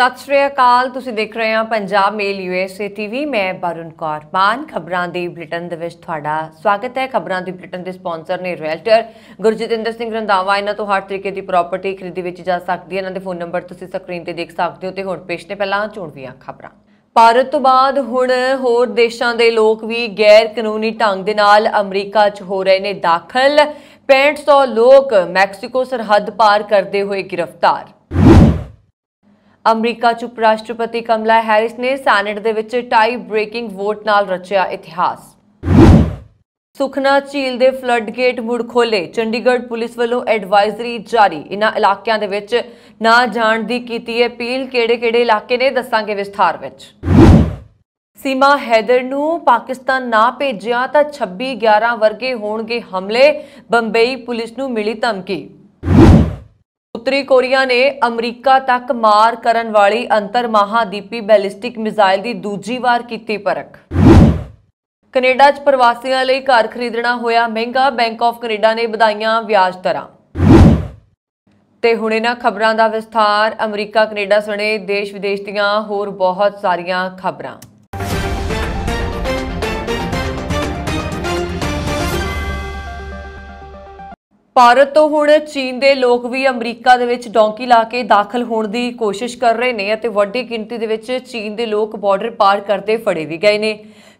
ਸਤਿ ਸ਼੍ਰੀ ਅਕਾਲ ਤੁਸੀਂ ਦੇਖ ਰਹੇ ਹੋ ਪੰਜਾਬ ਮੇਲ ਯੂਐਸਏ ਟੀਵੀ ਮੈਂ ਬਰੁਨ ਕੌਰ ਬਾਨ ਖਬਰਾਂ ਦੀ ਬ੍ਰਿਟਨ ਦੇ ਵਿੱਚ ਤੁਹਾਡਾ ਸਵਾਗਤ ਹੈ ਖਬਰਾਂ ਦੀ ਬ੍ਰਿਟਨ ਦੇ ਸਪਾਂਸਰ ਨੇ ਰੈਲਟਰ ਗੁਰਜਿਤਿੰਦਰ ਸਿੰਘ ਰੰਦਾਵਾ ਇਹਨਾਂ ਤੋਂ ਹਰ ਤਰੀਕੇ ਦੀ ਪ੍ਰਾਪਰਟੀ ਖਰੀਦੀ ਵਿੱਚ ਜਾ ਸਕਦੀ ਹੈ ਇਹਨਾਂ ਦੇ ਫੋਨ ਨੰਬਰ ਤੁਸੀਂ ਸਕਰੀਨ ਤੇ ਦੇਖ ਸਕਦੇ ਹੋ ਤੇ ਹੁਣ ਪੇਸ਼ ਨੇ ਪਹਿਲਾਂ ਚੋਣਵੀਆਂ ਖਬਰਾਂ ਭਾਰਤ ਤੋਂ ਬਾਅਦ ਹੁਣ ਹੋਰ ਦੇਸ਼ਾਂ ਦੇ ਲੋਕ ਵੀ ਗੈਰ ਕਾਨੂੰਨੀ ਢੰਗ ਦੇ ਨਾਲ ਅਮਰੀਕਾ 'ਚ ਹੋ ਰਹੇ ਨੇ ਦਾਖਲ 6500 ਲੋਕ ਮੈਕਸੀਕੋ ਸਰਹੱਦ ਪਾਰ ਕਰਦੇ ਹੋਏ ਗ੍ਰਿਫਤਾਰ ਅਮਰੀਕਾ ਚ ਉਪ ਰਾਸ਼ਟਰਪਤੀ ਕਮਲਾ ਹੈਰਿਸ ਨੇ ਸੈਨੇਟ ਦੇ ਵਿੱਚ ਟਾਈ ਬ੍ਰੇਕਿੰਗ ਵੋਟ ਨਾਲ ਰਚਿਆ ਇਤਿਹਾਸ ਸੁਖਨਾ ਝੀਲ ਦੇ ਫਲੱਡ ਗੇਟ ਮੁੜ ਖੋਲੇ ਚੰਡੀਗੜ੍ਹ ਪੁਲਿਸ ਵੱਲੋਂ ਐਡਵਾਈਜ਼ਰੀ ਜਾਰੀ ਇਨ੍ਹਾਂ ਇਲਾਕਿਆਂ ਦੇ ਵਿੱਚ ਨਾ ਜਾਣ ਦੀ ਕੀਤੀ ਹੈ ਅਪੀਲ ਕਿਹੜੇ-ਕਿਹੜੇ ਇਲਾਕੇ ਨੇ ਦੱਸਾਂਗੇ ਵਿਸਥਾਰ ਵਿੱਚ ਸੀਮਾ ਹੈਦਰ ਨੂੰ ਪਾਕਿਸਤਾਨ ਨਾ ਭੇਜਿਆ ਤਾਂ 26 11 ਵਰਗੇ ਹੋਣਗੇ ਹਮਲੇ ਬੰਬਈ ਪੁਲਿਸ ਨੂੰ ਮਿਲੀ ਧਮਕੀ ਉੱਤਰੀ ਕੋਰੀਆ ਨੇ ਅਮਰੀਕਾ ਤੱਕ ਮਾਰ ਕਰਨ ਵਾਲੀ ਅੰਤਰ ਮਹਾਦੀਪੀ ਬੈਲਿਸਟਿਕ ਮਿਜ਼ਾਈਲ ਦੀ ਦੂਜੀ ਵਾਰ ਕੀਤੀ ਪਰਖ ਕੈਨੇਡਾ 'ਚ ਪ੍ਰਵਾਸੀਆਂ ਲਈ ਘਰ ਖਰੀਦਣਾ ਹੋਇਆ ਮਹਿੰਗਾ ਬੈਂਕ ਆਫ ਕੈਨੇਡਾ ਨੇ ਵਧਾਈਆਂ ਵਿਆਜ ਦਰਾਂ ਤੇ ਹੁਣ ਇਹਨਾਂ ਖਬਰਾਂ ਦਾ ਵਿਸਥਾਰ ਅਮਰੀਕਾ ਕੈਨੇਡਾ ਸਣੇ ਦੇਸ਼ ਵਿਦੇਸ਼ ਦੀਆਂ ਹੋਰ ਬਹੁਤ ਸਾਰੀਆਂ ਖਬਰਾਂ ਭਾਰਤ ਤੋਂ ਹੁਣ ਚੀਨ ਦੇ ਲੋਕ ਵੀ ਅਮਰੀਕਾ ਦੇ ਵਿੱਚ ਡੌਂਕੀ ਲਾ ਕੇ ਦਾਖਲ ਹੋਣ ਦੀ ਕੋਸ਼ਿਸ਼ ਕਰ ਰਹੇ ਨੇ ਅਤੇ ਵੱਡੀ ਗਿਣਤੀ ਦੇ ਵਿੱਚ ਚੀਨ ਦੇ ਲੋਕ ਬਾਰਡਰ ਪਾਰ ਕਰਦੇ ਫੜੇ ਵੀ ਗਏ ਨੇ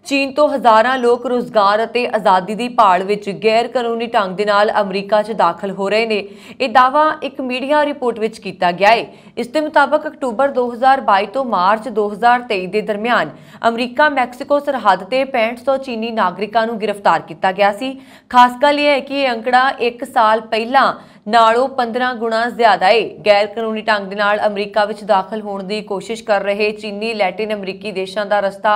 ਚੀਨ ਤੋਂ ਹਜ਼ਾਰਾਂ ਲੋਕ ਰੋਜ਼ਗਾਰ ਅਤੇ ਆਜ਼ਾਦੀ ਦੀ ਭਾਲ ਵਿੱਚ ਗੈਰ ਕਾਨੂੰਨੀ ਢੰਗ ਦੇ ਨਾਲ ਅਮਰੀਕਾ 'ਚ ਦਾਖਲ ਹੋ ਰਹੇ ਨੇ ਇਹ ਦਾਵਾ ਇੱਕ ਮੀਡੀਆ ਰਿਪੋਰਟ ਵਿੱਚ ਕੀਤਾ ਗਿਆ ਹੈ ਇਸ ਦੇ ਮੁਤਾਬਕ ਅਕਤੂਬਰ 2022 ਤੋਂ ਮਾਰਚ 2023 ਦੇ ਦਰਮਿਆਨ ਅਮਰੀਕਾ ਮੈਕਸੀਕੋ ਸਰਹੱਦ ਤੇ 6500 ਚੀਨੀ ਨਾਗਰਿਕਾਂ ਨੂੰ ਗ੍ਰਿਫਤਾਰ ਕੀਤਾ ਗਿਆ ਸੀ ਖਾਸ ਗੱਲ ਇਹ ਹੈ ਕਿ ਇਹ ਅੰਕੜਾ 1 ਸਾਲ ਪਹਿਲਾਂ ਨਾਲੋਂ 15 ਗੁਣਾ ਜ਼ਿਆਦਾ ਹੈ ਗੈਰ ਕਾਨੂੰਨੀ ਢੰਗ ਦੇ ਨਾਲ ਅਮਰੀਕਾ ਵਿੱਚ ਦਾਖਲ ਹੋਣ ਦੀ ਕੋਸ਼ਿਸ਼ ਕਰ ਰਹੇ ਚੀਨੀ ਲੈਟਿਨ ਅਮਰੀਕੀ ਦੇਸ਼ਾਂ ਦਾ ਰਸਤਾ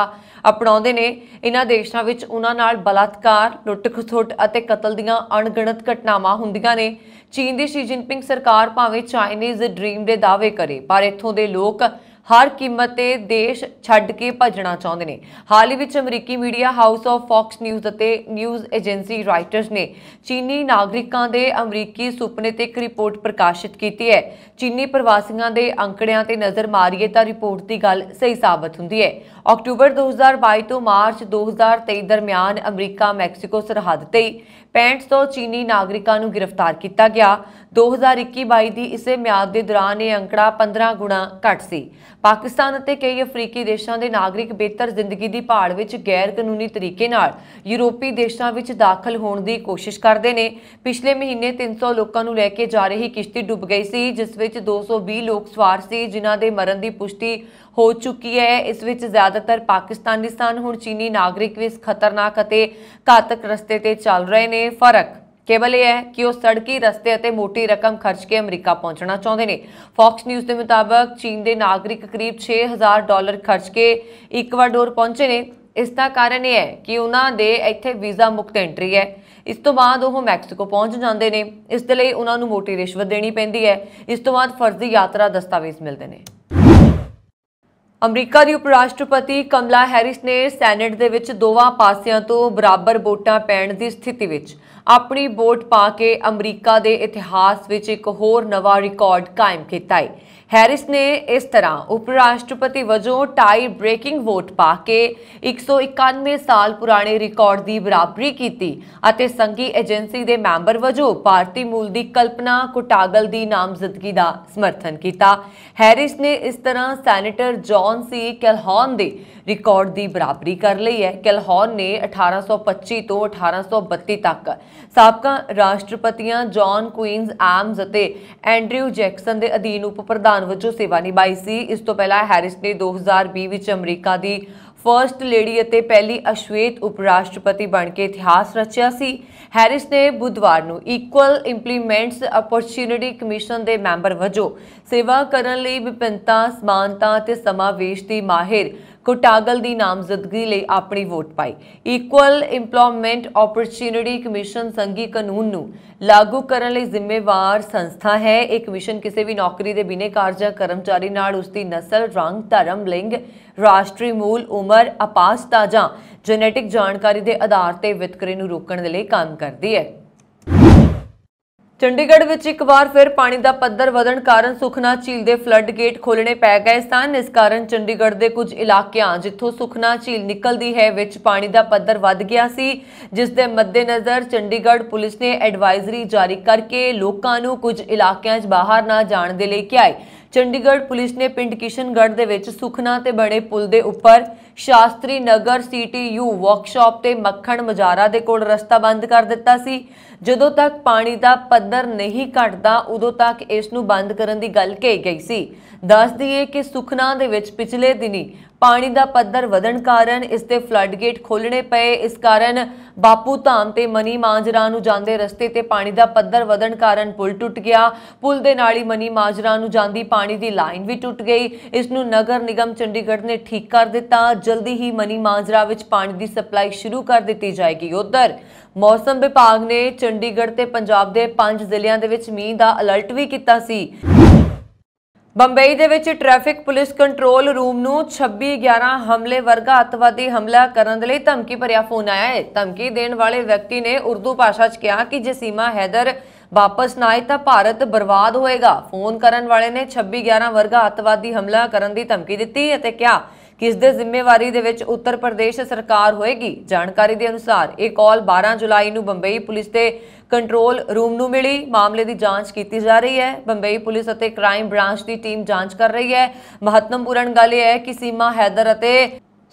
ਅਪਣਾਉਂਦੇ ਨੇ ਇਹਨਾਂ ਦੇਸ਼ਾਂ ਵਿੱਚ ਉਹਨਾਂ ਨਾਲ ਬਲਾਤਕਾਰ ਲੁੱਟ-ਖਸੁੱਟ ਅਤੇ ਕਤਲ ਦੀਆਂ ਅਣਗਿਣਤ ਘਟਨਾਵਾਂ ਹੁੰਦੀਆਂ ਨੇ ਚੀਨ ਦੀ ਸ਼ੀ ਜਿਨਪਿੰਗ ਸਰਕਾਰ ਭਾਵੇਂ ਚਾਈਨੀਜ਼ ਡ੍ਰੀਮ ਦੇ ਦਾਅਵੇ ਕਰੇ ਪਰ ਇੱਥੋਂ ਦੇ ਲੋਕ ਹਰ ਕੀਮਤ ਤੇ ਦੇਸ਼ ਛੱਡ ਕੇ ਭੱਜਣਾ ਚਾਹੁੰਦੇ ਨੇ ਹਾਲ ਹੀ ਵਿੱਚ ਅਮਰੀਕੀ media house of Fox News ਅਤੇ ਨਿਊਜ਼ ਏਜੰਸੀ ਰਾਈਟਰਸ ਨੇ ਚੀਨੀ ਨਾਗਰਿਕਾਂ ਦੇ ਅਮਰੀਕੀ ਸੁਪਨੇ ਤੇ ਇੱਕ ਰਿਪੋਰਟ ਪ੍ਰਕਾਸ਼ਿਤ ਕੀਤੀ ਹੈ ਚੀਨੀ ਪ੍ਰਵਾਸੀਆਂ ਦੇ ਅੰਕੜਿਆਂ ਤੇ ਨਜ਼ਰ ਮਾਰੀਏ ਤਾਂ ਰਿਪੋਰਟ ਦੀ ਗੱਲ ਸਹੀ ਸਾਬਤ ਹੁੰਦੀ ਹੈ ਅਕਤੂਬਰ 2022 ਤੋਂ ਮਾਰਚ 2023 ਦਰਮਿਆਨ ਅਮਰੀਕਾ ਮੈਕਸੀਕੋ ਸਰਹੱਦ ਤੇ 6500 ਚੀਨੀ ਨਾਗਰਿਕਾਂ ਨੂੰ ਗ੍ਰਿਫਤਾਰ ਕੀਤਾ ਗਿਆ 2021-22 ਦੀ ਇਸੇ ਮਿਆਦ ਦੇ ਦੌਰਾਨ ਇਹ ਅੰਕੜਾ 15 ਗੁਣਾ ਘਟ ਸੀ ਪਾਕਿਸਤਾਨ ਅਤੇ ਕਈ ਅਫਰੀਕੀ ਦੇਸ਼ਾਂ ਦੇ ਨਾਗਰਿਕ ਬਿਹਤਰ ਜ਼ਿੰਦਗੀ ਦੀ ਭਾਲ ਵਿੱਚ ਗੈਰ ਕਾਨੂੰਨੀ ਤਰੀਕੇ ਨਾਲ ਯੂਰਪੀ ਦੇਸ਼ਾਂ ਵਿੱਚ ਦਾਖਲ ਹੋਣ ਦੀ ਕੋਸ਼ਿਸ਼ ਕਰਦੇ ਨੇ ਪਿਛਲੇ ਮਹੀਨੇ 300 ਲੋਕਾਂ ਨੂੰ ਲੈ ਕੇ ਜਾ ਰਹੀ ਕਿਸ਼ਤੀ ਡੁੱਬ ਗਈ ਸੀ ਜਿਸ ਵਿੱਚ 220 ਲੋਕ ਸਵਾਰ ਸੀ ਜਿਨ੍ਹਾਂ ਦੇ ਮਰਨ ਦੀ ਪੁਸ਼ਟੀ ਹੋ ਚੁੱਕੀ ਹੈ ਇਸ ਵਿੱਚ ਜ਼ਿਆਦਾਤਰ ਪਾਕਿਸਤਾਨੀ ਸਨ ਹੁਣ ਚੀਨੀ ਨਾਗਰਿਕ ਵੀ ਇਸ ਖਤਰਨਾਕ ਅਤੇ ਘਾਤਕ ਰਸਤੇ ਤੇ ਚੱਲ ਰਹੇ ਨੇ ਫਰਕ ਕੇਵਲ ਇਹ ਹੈ ਕਿ ਉਹ ਸੜਕੀ ਰਸਤੇ ਅਤੇ ਮੋਟੀ ਰਕਮ ਖਰਚ ਕੇ ਅਮਰੀਕਾ ਪਹੁੰਚਣਾ ਚਾਹੁੰਦੇ ਨੇ ਫੌਕਸ ਨਿਊਜ਼ ਦੇ ਮੁਤਾਬਕ ਚੀਨ ਦੇ ਨਾਗਰਿਕ ਕਰੀਬ 6000 ਡਾਲਰ ਖਰਚ ਕੇ ਇਕਵਾਡੋਰ ਪਹੁੰਚੇ ਨੇ ਇਸ ਦਾ ਕਾਰਨ ਇਹ ਹੈ ਕਿ ਉਹਨਾਂ ਦੇ ਇੱਥੇ ਵੀਜ਼ਾ ਮੁਕਤ ਐਂਟਰੀ ਹੈ ਇਸ ਤੋਂ ਬਾਅਦ ਉਹ ਮੈਕਸੀਕੋ ਪਹੁੰਚ ਜਾਂਦੇ ਨੇ ਇਸ ਦੇ ਲਈ ਉਹਨਾਂ ਨੂੰ ਮੋਟੀ ਰਿਸ਼ਵਤ ਦੇਣੀ ਪੈਂਦੀ ਹੈ ਇਸ ਤੋਂ ਬਾਅਦ ਫਰਜ਼ੀ ਯਾਤਰਾ ਦਸਤਾਵੇਜ਼ ਮਿਲਦੇ ਨੇ ਅਮਰੀਕਾ ਦੀ ਉਪ ਰਾਸ਼ਟਰਪਤੀ ਕਮਲਾ ਹੈਰਿਸ ਨੇ ਸੈਨੇਟ ਦੇ ਵਿੱਚ ਦੋਵਾਂ ਪਾਸਿਆਂ ਤੋਂ ਬਰਾਬਰ ਵੋਟਾਂ ਪੈਣ ਦੀ ਸਥਿਤੀ ਵਿੱਚ ਆਪਣੀ ਵੋਟ ਪਾ ਕੇ ਅਮਰੀਕਾ ਦੇ ਇਤਿਹਾਸ ਵਿੱਚ ਇੱਕ ਹੋਰ ਨਵਾਂ ਰਿਕਾਰਡ ਕਾਇਮ ਕੀਤਾ ਹੈ ਹੈਰਿਸ ਨੇ ਇਸ ਤਰ੍ਹਾਂ ਉਪ ਰਾਸ਼ਟਰਪਤੀ ਵਜੋਂ ਟਾਈ ਬ੍ਰੇਕਿੰਗ ਵੋਟ ਪਾ ਕੇ 191 ਸਾਲ ਪੁਰਾਣੇ ਰਿਕਾਰਡ ਦੀ ਬਰਾਬਰੀ ਕੀਤੀ ਅਤੇ ਸੰਘੀ ਏਜੰਸੀ ਦੇ ਮੈਂਬਰ ਵਜੋਂ ਭਾਰਤੀ ਮੂਲ ਦੀ ਕਲਪਨਾ ਕੁਟਾਗਲ ਦੀ ਨਾਮਜ਼ਦਗੀ ਦਾ ਸਮਰਥਨ ਕੀਤਾ ਹੈਰਿਸ ਨੇ ਇਸ ਤਰ੍ਹਾਂ ਸੈਨੇਟਰ ਜੌਨ ਸੀ ਕੈਲਹੌਨ ਦੇ ਰਿਕਾਰਡ ਦੀ ਬਰਾਬਰੀ ਕਰ ਲਈ ਹੈ ਕੈਲਹੌਰ ਨੇ 1825 ਤੋਂ 1832 ਤੱਕ ਸਾਬਕਾ ਰਾਸ਼ਟਰਪਤੀਆਂ ਜான் ਕੁਇਨਸ ਐਮਸ ਅਤੇ ਐਂਡਰਿਊ ਜੈਕਸਨ ਦੇ ਅਧੀਨ ਉਪ ਪ੍ਰਧਾਨ ਵਜੋਂ ਸੇਵਾ ਨਿਭਾਈ ਸੀ ਇਸ ਤੋਂ ਪਹਿਲਾਂ ਹੈਰਿਸ ਨੇ 2020 ਵਿੱਚ ਅਮਰੀਕਾ ਦੀ ਫਰਸਟ ਲੇਡੀ ਅਤੇ ਪਹਿਲੀ ਅਸ਼ਵੇਤ ਉਪ ਰਾਸ਼ਟਰਪਤੀ ਬਣ ਕੇ ਇਤਿਹਾਸ ਰਚਿਆ ਸੀ ਹੈਰਿਸ ਨੇ ਬੁੱਧਵਾਰ ਨੂੰ ਇਕੁਅਲ ਇੰਪਲੀਮੈਂਟਸ ਅਪੋਰਚੁਨਿਟੀ ਕਮਿਸ਼ਨ ਦੇ ਮੈਂਬਰ ਵਜੋਂ ਸੇਵਾ ਕਰਨ ਲਈ ਵਿਭਿੰਨਤਾ ਸਮਾਨਤਾ ਅਤੇ ਸਮਾਵੇਸ਼ ਦੀ ਮਾਹਿਰ ਕੋਟਾਗਲ ਦੀ ਨਾਮਜ਼ਦਗੀ ਲਈ ਆਪਣੀ ਵੋਟ ਪਾਈ ਇਕੁਅਲ ਏਮਪਲੋਇਮੈਂਟ ਓਪਰਚ्युनिटी ਕਮਿਸ਼ਨ ਸੰਗੀ ਕਾਨੂੰਨ ਨੂੰ ਲਾਗੂ ਕਰਨ ਲਈ ਜ਼ਿੰਮੇਵਾਰ ਸੰਸਥਾ ਹੈ ਇਹ ਕਮਿਸ਼ਨ ਕਿਸੇ ਵੀ ਨੌਕਰੀ ਦੇ ਬਿਨੇ ਜਾਂ ਕਰਮਚਾਰੀ ਨਾਲ ਉਸ ਦੀ ਨਸਲ ਰੰਗ ਧਰਮ ਲਿੰਗ ਰਾਸ਼ਟਰੀ ਮੂਲ ਉਮਰ ਅਪਾਸਤਾ ਜਾਂ ਜੈਨੇਟਿਕ ਜਾਣਕਾਰੀ ਦੇ ਆਧਾਰ ਤੇ ਵਿਤਕਰੇ ਨੂੰ ਰੋਕਣ ਦੇ ਲਈ ਕੰਮ ਕਰਦੀ ਹੈ ਚੰਡੀਗੜ੍ਹ ਵਿੱਚ ਇੱਕ ਵਾਰ ਫਿਰ ਪਾਣੀ ਦਾ ਪੱਧਰ ਵਧਣ ਕਾਰਨ ਸੁਖਨਾ ਝੀਲ ਦੇ ਫਲੱਡ ਗੇਟ ਖੋਲਣੇ ਪੈ ਗਏ ਸਨ ਇਸ ਕਾਰਨ ਚੰਡੀਗੜ੍ਹ ਦੇ ਕੁਝ ਇਲਾਕਿਆਂ ਜਿੱਥੋਂ ਸੁਖਨਾ ਝੀਲ ਨਿਕਲਦੀ ਹੈ ਵਿੱਚ ਪਾਣੀ ਦਾ ਪੱਧਰ ਵੱਧ ਗਿਆ ਸੀ ਜਿਸ ਦੇ ਮੱਦੇਨਜ਼ਰ ਚੰਡੀਗੜ੍ਹ ਪੁਲਿਸ ਨੇ ਐਡਵਾਈਜ਼ਰੀ ਜਾਰੀ ਕਰਕੇ ਲੋਕਾਂ ਨੂੰ ਕੁਝ ਇਲਾਕਿਆਂ 'ਚ ਬਾਹਰ ਨਾ ਜਾਣ ਦੇ ਲਈ ਕਿਹਾ ਹੈ ਚੰਡੀਗੜ੍ਹ ਪੁਲਿਸ ਨੇ ਪਿੰਡ ਕਿਸ਼ਨਗੜ੍ਹ ਦੇ ਵਿੱਚ ਸੁਖਨਾ ਤੇ ਬੜੇ ਪੁਲ ਦੇ ਉੱਪਰ ਸ਼ਾਸਤਰੀ ਨਗਰ ਸੀਟੀਯੂ ਵਰਕਸ਼ਾਪ ਤੇ ਮੱਖਣ ਮਜਾਰਾ ਦੇ ਕੋਲ ਰਸਤਾ ਬੰਦ ਕਰ ਦਿੱਤਾ ਸੀ ਜਦੋਂ ਤੱਕ ਪਾਣੀ ਦਾ ਪੱਧਰ ਨਹੀਂ ਘਟਦਾ ਉਦੋਂ ਤੱਕ ਇਸ ਨੂੰ ਬੰਦ ਕਰਨ ਦੀ ਗੱਲ ਕਹੀ ਗਈ ਸੀ ਦੱਸ ਦਈਏ ਕਿ ਸੁਖਨਾ ਦੇ ਵਿੱਚ ਪਿਛਲੇ ਦਿਨੀ ਪਾਣੀ ਦਾ ਪੱਧਰ ਵਧਣ ਕਾਰਨ ਇਸ ਤੇ ਫਲੱਡ ਗੇਟ ਖੋਲਣੇ ਪਏ ਇਸ ਕਾਰਨ ਬਾਪੂ ਧਾਮ ਤੇ ਮਨੀ ਮਾਜਰਾ ਨੂੰ ਜਾਂਦੇ ਰਸਤੇ ਤੇ ਪਾਣੀ ਦਾ ਪੱਧਰ ਵਧਣ ਕਾਰਨ ਪੁਲ ਟੁੱਟ ਗਿਆ ਪੁਲ ਦੇ ਨਾਲ ਹੀ ਮਨੀ ਮਾਜਰਾ ਨੂੰ ਜਾਂਦੀ ਪਾਣੀ ਦੀ ਲਾਈਨ ਵੀ ਟੁੱਟ ਗਈ ਇਸ ਨੂੰ ਨਗਰ ਨਿਗਮ ਚੰਡੀਗੜ੍ਹ ਨੇ ਠੀਕ ਕਰ ਦਿੱਤਾ ਜਲਦੀ ਹੀ ਮਨੀ ਮਾਜਰਾ ਵਿੱਚ ਪਾਣੀ ਦੀ ਸਪਲਾਈ ਸ਼ੁਰੂ ਕਰ ਦਿੱਤੀ ਜਾਏਗੀ ਉਧਰ ਮੌਸਮ ਵਿਭਾਗ ਨੇ ਚੰਡੀਗੜ੍ਹ ਤੇ ਪੰਜਾਬ ਦੇ 5 ਜ਼ਿਲ੍ਹਿਆਂ ਦੇ ਵਿੱਚ ਮੀਂਹ ਦਾ ਅਲਰਟ ਵੀ ਕੀਤਾ ਸੀ ਬੰਬਈ ਦੇ ਵਿੱਚ ਟ੍ਰੈਫਿਕ ਪੁਲਿਸ ਕੰਟਰੋਲ ਰੂਮ ਨੂੰ 26/11 ਹਮਲੇ ਵਰਗਾ ਅਤਵਾਦੀ ਹਮਲਾ ਕਰਨ ਦੇ ਲਈ ਧਮਕੀ ਭਰਿਆ ਫੋਨ ਆਇਆ ਹੈ ਧਮਕੀ ਦੇਣ ਵਾਲੇ ਵਿਅਕਤੀ ਨੇ ਉਰਦੂ ਭਾਸ਼ਾ 'ਚ ਕਿਹਾ ਕਿ ਜੇ ਸੀਮਾ ਹੈਦਰ ਵਾਪਸ ਨਾ ਆਏ ਤਾਂ ਭਾਰਤ ਬਰਬਾਦ ਹੋਏਗਾ ਫੋਨ ਕਰਨ ਵਾਲੇ ਨੇ 26/11 ਵਰਗਾ ਅਤਵਾਦੀ ਹਮਲਾ ਕਰਨ ਦੀ ਧਮਕੀ ਦਿੱਤੀ ਅਤੇ ਕਿਹਾ ਕਿਸ ਦੇ ਜ਼ਿੰਮੇਵਾਰੀ ਦੇ ਵਿੱਚ ਉੱਤਰ ਪ੍ਰਦੇਸ਼ ਸਰਕਾਰ ਹੋਏਗੀ ਜਾਣਕਾਰੀ ਦੇ ਅਨੁਸਾਰ ਇਹ ਕਾਲ 12 ਜੁਲਾਈ ਨੂੰ ਬੰਬਈ ਪੁਲਿਸ ਦੇ ਕੰਟਰੋਲ ਰੂਮ ਨੂੰ ਮਿਲੀ ਮਾਮਲੇ ਦੀ ਜਾਂਚ ਕੀਤੀ ਜਾ ਰਹੀ ਹੈ ਬੰਬਈ ਪੁਲਿਸ ਅਤੇ ਕ੍ਰਾਈਮ ਬ੍ਰਾਂਚ ਦੀ ਟੀਮ ਜਾਂਚ ਕਰ ਰਹੀ ਹੈ ਮਹੱਤਵਪੂਰਨ ਗੱਲ ਇਹ ਹੈ ਕਿ ਸੀਮਾ ਹੈਦਰ ਅਤੇ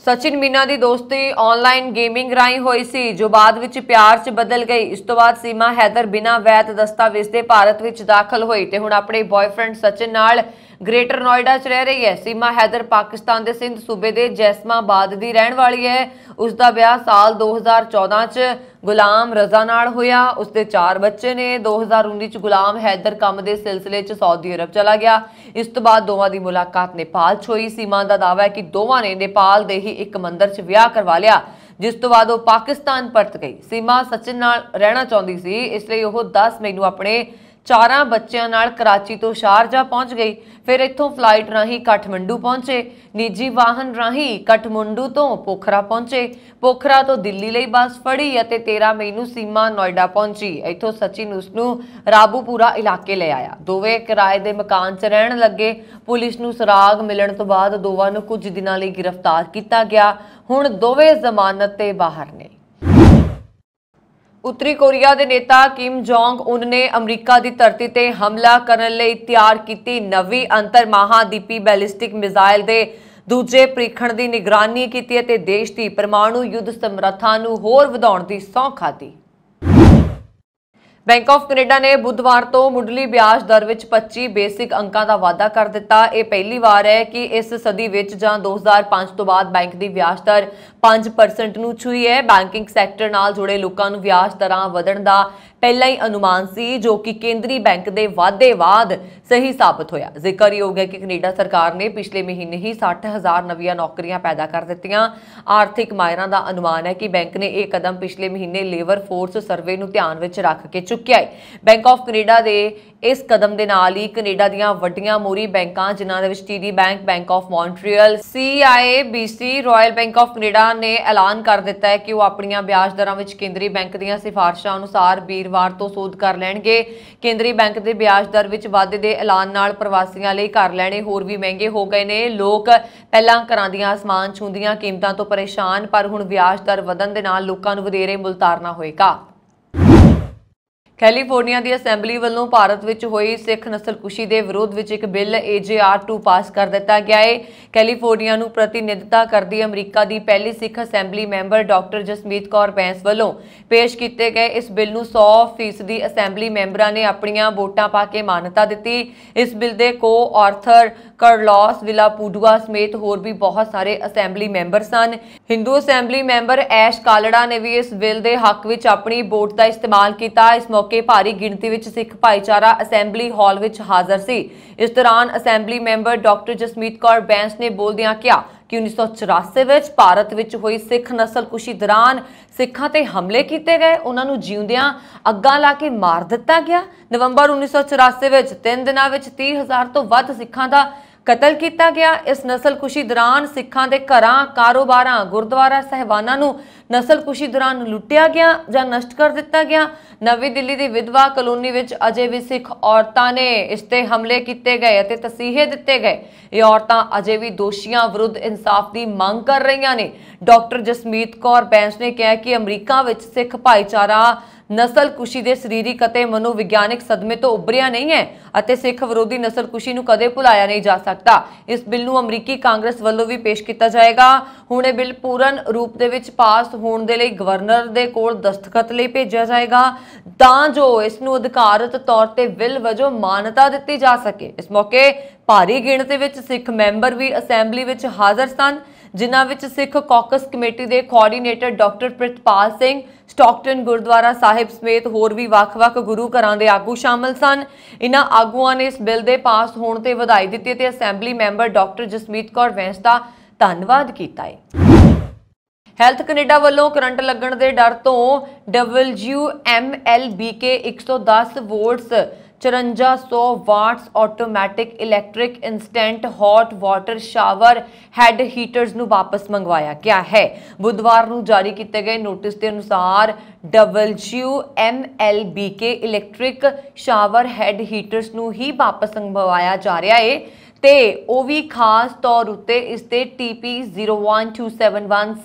ਸਚਿਨ ਮੀਨਾ ਦੀ ਦੋਸਤੀ ਆਨਲਾਈਨ ਗੇਮਿੰਗ ਰਾਹੀਂ ਹੋਈ ਸੀ ਜੋ ਬਾਅਦ ਵਿੱਚ ਪਿਆਰ 'ਚ ਬਦਲ ਗਈ ਇਸ ਤੋਂ ਬਾਅਦ ਸੀਮਾ ਹੈਦਰ ਬਿਨਾਂ ਵੈਦ ਦਸਤਾਵੇਜ਼ ਦੇ ਭਾਰਤ ਵਿੱਚ ਦਾਖਲ ਹੋਈ ਤੇ ਹੁਣ ਆਪਣੇ ਬॉयਫ੍ਰੈਂਡ ਸਚਿਨ ਨਾਲ ਗ੍ਰੇਟਰ ਨੋਇਡਾ 'ਚ ਰਹਿ ਰਹੀ ਹੈ ਸੀਮਾ ਹੈਦਰ ਪਾਕਿਸਤਾਨ ਦੇ ਸਿੰਧ ਸੂਬੇ ਦੇ ਜੈਸਮਾਬਾਦ ਦੀ ਰਹਿਣ ਵਾਲੀ ਹੈ ਉਸ ਦਾ ਵਿਆਹ ਸਾਲ 2014 'ਚ ਗੁਲਾਮ ਰਜ਼ਾ ਨਾਲ ਹੋਇਆ ਉਸ ਦੇ ਚਾਰ ਬੱਚੇ ਨੇ 2019 'ਚ ਗੁਲਾਮ ਹੈਦਰ ਕੰਮ ਦੇ ਸਿਲਸਿਲੇ 'ਚ ਸਾਊਦੀ ਅਰਬ ਚਲਾ ਗਿਆ ਇਸ ਤੋਂ ਬਾਅਦ ਦੋਵਾਂ ਦੀ ਮੁਲਾਕਾਤ ਨੇਪਾਲ 'ਚ ਹੋਈ ਸੀਮਾ ਦਾ ਦਾਅਵਾ ਹੈ ਕਿ ਦੋਵਾਂ ਨੇ ਨੇਪਾਲ ਦੇ ਹੀ ਇੱਕ ਮੰਦਰ 'ਚ ਵਿਆਹ ਕਰਵਾ ਲਿਆ ਜਿਸ ਤੋਂ ਬਾਅਦ ਉਹ ਪਾਕਿਸਤਾਨ ਪਰਤ ਗਈ ਸੀਮਾ ਸਚਿਨ ਨਾਲ ਰਹਿਣਾ ਚਾਹੁੰਦੀ ਸੀ ਇਸ ਲਈ ਉਹ 10 ਮਈ ਨੂੰ ਆਪਣੇ ਚਾਰਾਂ ਬੱਚਿਆਂ ਨਾਲ ਕਰਾਚੀ ਤੋਂ ਸ਼ਾਰਜਾ ਪਹੁੰਚ ਗਈ ਫਿਰ ਇੱਥੋਂ ਫਲਾਈਟ ਰਾਹੀਂ ਕਠਮੰਡੂ ਪਹੁੰਚੇ ਨਿੱਜੀ ਵਾਹਨ ਰਾਹੀਂ ਕਠਮੰਡੂ ਤੋਂ ਪੋਖਰਾ ਪਹੁੰਚੇ ਪੋਖਰਾ ਤੋਂ ਦਿੱਲੀ ਲਈ ਬੱਸ ਫੜੀ ਅਤੇ 13 ਮਈ ਨੂੰ ਸੀਮਾ ਨੋਇਡਾ ਪਹੁੰਚੀ ਇੱਥੋਂ ਸਚਿਨ ਉਸ ਨੂੰ ਰਾਬੂਪੂਰਾ ਇਲਾਕੇ ਲੈ ਆਇਆ ਦੋਵੇਂ ਕਿਰਾਏ ਦੇ ਮਕਾਨ 'ਚ ਰਹਿਣ ਲੱਗੇ ਪੁਲਿਸ ਨੂੰ ਸਰਾਗ ਮਿਲਣ ਤੋਂ ਬਾਅਦ ਦੋਵਾਂ ਨੂੰ ਕੁਝ ਦਿਨਾਂ ਲਈ ਗ੍ਰਿਫਤਾਰ ਕੀਤਾ ਗਿਆ ਹੁਣ ਦੋਵੇਂ ਜ਼ਮਾਨਤ ਤੇ ਬਾਹਰ ਨੇ ਉੱਤਰੀ ਕੋਰੀਆ ਦੇ ਨੇਤਾ ਕਿਮ ਜੋਂਗ ਉਨ ਨੇ ਅਮਰੀਕਾ ਦੀ ਧਰਤੀ ਤੇ ਹਮਲਾ ਕਰਨ ਲਈ ਤਿਆਰ ਕੀਤੀ ਨਵੀਂ ਅੰਤਰ ਮਹਾਦੀਪੀ ਬੈਲਿਸਟਿਕ ਮਿਜ਼ਾਈਲ ਦੇ ਦੂਜੇ ਪ੍ਰੀਖਣ ਦੀ ਨਿਗਰਾਨੀ ਕੀਤੀ ਅਤੇ ਦੇਸ਼ ਦੀ ਪਰਮਾਣੂ ਯੁੱਧ ਸਮਰੱਥਾ ਨੂੰ ਹੋਰ ਵਧਾਉਣ ਦੀ ਸੌਖਾਤੀ ਬੈਂਕ ਆਫ ਕੈਨੇਡਾ ਨੇ ਬੁੱਧਵਾਰ ਤੋਂ ਮੁੱਢਲੀ ਵਿਆਜ ਦਰ ਵਿੱਚ 25 ਬੇਸਿਕ ਅੰਕਾਂ ਦਾ ਵਾਅਦਾ ਕਰ ਦਿੱਤਾ ਇਹ ਪਹਿਲੀ ਵਾਰ ਹੈ ਕਿ ਇਸ ਸਦੀ ਵਿੱਚ ਜਾਂ 2005 ਤੋਂ ਬਾਅਦ ਬੈਂਕ ਦੀ ਵਿਆਜ ਦਰ 5% ਨੂੰ ਛੂਈ ਹੈ ਬੈਂਕਿੰਗ ਸੈਕਟਰ ਨਾਲ ਜੁੜੇ ਲੋਕਾਂ ਨੂੰ ਵਿਆਜ ਦਰਾਂ ਵਧਣ ਦਾ ਪਹਿਲਾਂ ਹੀ ਅਨੁਮਾਨ ਸੀ ਜੋ ਕਿ ਕੇਂਦਰੀ ਬੈਂਕ ਦੇ ਵਾਅਦੇ ਬਾਅਦ ਸਹੀ ਸਾਬਤ ਹੋਇਆ ਜ਼ਿਕਰਯੋਗ ਹੈ ਕਿ ਕੈਨੇਡਾ ਸਰਕਾਰ ਨੇ ਪਿਛਲੇ ਮਹੀਨੇ ਹੀ 60000 ਨਵੀਆਂ ਨੌਕਰੀਆਂ ਪੈਦਾ ਕਰ ਦਿੱਤੀਆਂ ਆਰਥਿਕ ਮਾਇਰਾਂ ਦਾ ਅਨੁਮਾਨ ਹੈ ਕਿ ਬੈਂਕ ਨੇ ਇਹ ਕਦਮ ਪਿਛਲੇ ਮਹੀਨੇ ਲੇਬਰ ਫੋਰਸ ਸਰਵੇ ਨੂੰ ਧਿਆਨ ਵਿੱਚ ਰੱਖ ਕੇ ਚੁੱਕਿਆ ਹੈ ਬੈਂਕ ਆਫ ਕੈਨੇਡਾ ਦੇ ਇਸ ਕਦਮ ਦੇ ਨਾਲ ਹੀ ਕੈਨੇਡਾ ਦੀਆਂ ਵੱਡੀਆਂ ਮੋਰੀ ਬੈਂਕਾਂ ਜਿਨ੍ਹਾਂ ਦੇ ਵਿੱਚ TD bank bank of Montreal CIBC Royal Bank of Canada ਸਰਕਾਰ ਨੇ ਐਲਾਨ ਕਰ ਦਿੱਤਾ ਹੈ ਕਿ ਉਹ ਆਪਣੀਆਂ ਵਿਆਜ ਦਰਾਂ ਵਿੱਚ ਕੇਂਦਰੀ ਬੈਂਕ ਦੀਆਂ ਸਿਫਾਰਸ਼ਾਂ ਅਨੁਸਾਰ ਵੀਰਵਾਰ ਤੋਂ ਸੋਧ ਕਰ ਲੈਣਗੇ ਕੇਂਦਰੀ ਬੈਂਕ ਦੇ ਵਿਆਜ ਦਰ ਵਿੱਚ ਵਾਧੇ ਦੇ ਐਲਾਨ ਨਾਲ ਪ੍ਰਵਾਸੀਆਂ ਲਈ ਘਰ ਲੈਣੇ ਹੋਰ ਵੀ ਮਹਿੰਗੇ ਹੋ ਗਏ ਨੇ ਲੋਕ ਪਹਿਲਾਂ ਘਰਾਂ ਦੀਆਂ ਅਸਮਾਨ ਛੂੰਦੀਆਂ ਕੀਮਤਾਂ ਤੋਂ ਪਰੇਸ਼ਾਨ ਪਰ ਹੁਣ ਵਿਆਜ ਦਰ ਵਧਣ ਦੇ ਨਾਲ ਲੋਕਾਂ ਨੂੰ ਵਧੇਰੇ ਮੁਲਤਾਰਨਾ ਹੋਏਗਾ ਕੈਲੀਫੋਰਨੀਆ ਦੀ ਅਸੈਂਬਲੀ ਵੱਲੋਂ ਭਾਰਤ ਵਿੱਚ ਹੋਈ ਸਿੱਖ ਨਸਲਕੁਸ਼ੀ ਦੇ ਵਿਰੋਧ ਵਿੱਚ ਇੱਕ ਬਿੱਲ AJR2 ਪਾਸ ਕਰ ਦਿੱਤਾ ਗਿਆ ਹੈ ਕੈਲੀਫੋਰਨੀਆ ਨੂੰ ਪ੍ਰਤੀਨਿਧਤਾ ਕਰਦੀ ਅਮਰੀਕਾ ਦੀ ਪਹਿਲੀ Sikh assembly member doctor Jasmeet Kaur Bains ਵੱਲੋਂ ਪੇਸ਼ ਕੀਤੇ ਗਏ ਇਸ ਬਿੱਲ ਨੂੰ 100% ਦੀ ਅਸੈਂਬਲੀ ਮੈਂਬਰਾਂ ਨੇ ਆਪਣੀਆਂ ਵੋਟਾਂ ਪਾ ਕੇ ਮਾਨਤਾ ਦਿੱਤੀ ਇਸ ਬਿੱਲ ਦੇ ਕੋ ਆਰਥਰ ਕਰਲੌਸ ਵਿਲਾ ਪੂਡੂਆ ਸਮੇਤ ਹੋਰ ਵੀ ਬਹੁਤ ਸਾਰੇ ਅਸੈਂਬਲੀ ਮੈਂਬਰ ਸਨ Hindu assembly member Ash Kalra ਨੇ ਵੀ ਇਸ ਬਿੱਲ ਦੇ ਹੱਕ ਵਿੱਚ ਆਪਣੀ ਵੋਟ ਦਾ ਇਸਤੇਮਾਲ ਕੀਤਾ ਇਸ ਮੌਕੇ ਭਾਰੀ ਗਿਣਤੀ ਵਿੱਚ ਸਿੱਖ ਭਾਈਚਾਰਾ ਅਸੈਂਬਲੀ ਹਾਲ ਵਿੱਚ ਹਾਜ਼ਰ ਸੀ ਇਸ ਦੌਰਾਨ assembly member doctor Jasmeet Kaur Bains ਨੇ ਬੋਲਦਿਆਂ ਕਿਹਾ ਕਿ 1984 ਵਿੱਚ ਭਾਰਤ ਵਿੱਚ ਹੋਈ ਸਿੱਖ ਨਸਲਕੁਸ਼ੀ ਦੌਰਾਨ ਸਿੱਖਾਂ ਤੇ ਹਮਲੇ ਕੀਤੇ ਗਏ ਉਹਨਾਂ ਨੂੰ ਜਿਉਂਦਿਆਂ ਅੱਗਾਂ ਲਾ ਕੇ ਮਾਰ ਦਿੱਤਾ ਗਿਆ ਨਵੰਬਰ 1984 ਵਿੱਚ 3 ਦਿਨਾਂ ਵਿੱਚ 30000 ਤੋਂ ਵੱਧ ਸਿੱਖਾਂ ਦਾ ਕਤਲ ਕੀਤਾ ਗਿਆ ਇਸ ਨਸਲਕੁਸ਼ੀ ਦੌਰਾਨ ਸਿੱਖਾਂ ਦੇ ਘਰਾਂ ਕਾਰੋਬਾਰਾਂ ਗੁਰਦੁਆਰਾ ਸਹਿਬਾਨਾਂ ਨੂੰ ਨਸਲਕੁਸ਼ੀ ਦੌਰਾਨ ਲੁੱਟਿਆ ਗਿਆ ਜਾਂ ਨਸ਼ਟ ਕਰ ਦਿੱਤਾ ਗਿਆ ਨਵੀਂ ਦਿੱਲੀ ਦੀ ਵਿਧਵਾ ਕਲੋਨੀ ਵਿੱਚ ਅਜੇ ਵੀ ਸਿੱਖ ਔਰਤਾਂ ਨੇ ਇਸ ਤੇ ਹਮਲੇ ਕੀਤੇ ਗਏ ਅਤੇ ਤਸੀਹੇ ਦਿੱਤੇ ਗਏ ਇਹ ਔਰਤਾਂ ਅਜੇ ਵੀ ਦੋਸ਼ੀਆਂ ਵਿਰੁੱਧ ਇਨਸਾਫ ਦੀ ਮੰਗ ਕਰ ਰਹੀਆਂ ਨੇ ਡਾਕਟਰ ਜਸਮੀਤ ਕੌਰ ਬੈਂਸ ਨੇ ਕਿਹਾ ਕਿ ਅਮਰੀਕਾ ਵਿੱਚ ਸਿੱਖ ਭਾਈਚਾਰਾ ਨਸਲਕੁਸ਼ੀ ਦੇ ਸਰੀਰਕ ਅਤੇ ਮਨੋਵਿਗਿਆਨਿਕ ਸਦਮੇ ਤੋਂ ਉੱਭਰਿਆ ਨਹੀਂ ਹੈ ਅਤੇ ਸਿੱਖ ਵਿਰੋਧੀ ਨਸਲਕੁਸ਼ੀ ਨੂੰ ਕਦੇ ਭੁਲਾਇਆ ਨਹੀਂ ਜਾ ਸਕਦਾ ਇਸ ਬਿੱਲ ਨੂੰ ਅਮਰੀਕੀ ਕਾਂਗਰਸ ਵੱਲੋਂ ਵੀ ਪੇਸ਼ ਕੀਤਾ ਜਾਏਗਾ ਹੁਣ ਇਹ ਬਿੱਲ ਪੂਰਨ ਰੂਪ ਦੇ ਵਿੱਚ ਪਾਸ ਹੋਣ ਦੇ ਲਈ ਗਵਰਨਰ ਦੇ ਕੋਲ ਦਸਤਖਤ ਲਈ ਭੇਜਿਆ ਜਾਏਗਾ ਤਾਂ ਜੋ ਇਸ ਨੂੰ ਅਧਿਕਾਰਤ ਤੌਰ ਤੇ ਬਿੱਲ ਵਜੋਂ ਮਾਨਤਾ ਦਿੱਤੀ ਜਾ ਸਕੇ ਇਸ ਮੌਕੇ ਭਾਰੀ ਗਿਣਤੀ ਵਿੱਚ ਸਿੱਖ ਮੈਂਬਰ ਵੀ ਅਸੈਂਬਲੀ ਵਿੱਚ ਹਾਜ਼ਰ ਸਨ ਜਿਨ੍ਹਾਂ ਵਿੱਚ ਸਿੱਖ ਕਾਕਸ ਕਮੇਟੀ ਦੇ coordinator doctor Pritpal Singh Stockton Gurdwara Sahib ਸਮੇਤ ਹੋਰ ਵੀ ਵੱਖ-ਵੱਖ ਗੁਰੂ ਘਰਾਂ ਦੇ ਆਗੂ ਸ਼ਾਮਲ ਸਨ ਇਨ੍ਹਾਂ ਆਗੂਆਂ ਨੇ ਇਸ ਬਿੱਲ ਦੇ ਪਾਸ ਹੋਣ ਤੇ ਵਧਾਈ ਦਿੱਤੀ ਤੇ assembly member doctor Jasmeet Kaur Bains ਦਾ ਧੰਨਵਾਦ ਕੀਤਾ ਹੈ ਹੈਲਥ ਕੈਨੇਡਾ ਵੱਲੋਂ ਕਰੰਟ ਲੱਗਣ ਦੇ ਡਰ ਤੋਂ WMLBK 110 volts 5400 watts automatic electric instant hot water shower head heaters ਨੂੰ ਵਾਪਸ ਮੰਗਵਾਇਆ ਗਿਆ ਹੈ ਬੁੱਧਵਾਰ ਨੂੰ ਜਾਰੀ ਕੀਤੇ ਗਏ ਨੋਟਿਸ ਦੇ ਅਨੁਸਾਰ WMLBK electric shower head heaters ਨੂੰ ਹੀ ਵਾਪਸ ਮੰਗਵਾਇਆ ਜਾ ਰਿਹਾ ਹੈ ਤੇ ਉਹ ਵੀ ਖਾਸ ਤੌਰ ਉੱਤੇ ਇਸ ਦੇ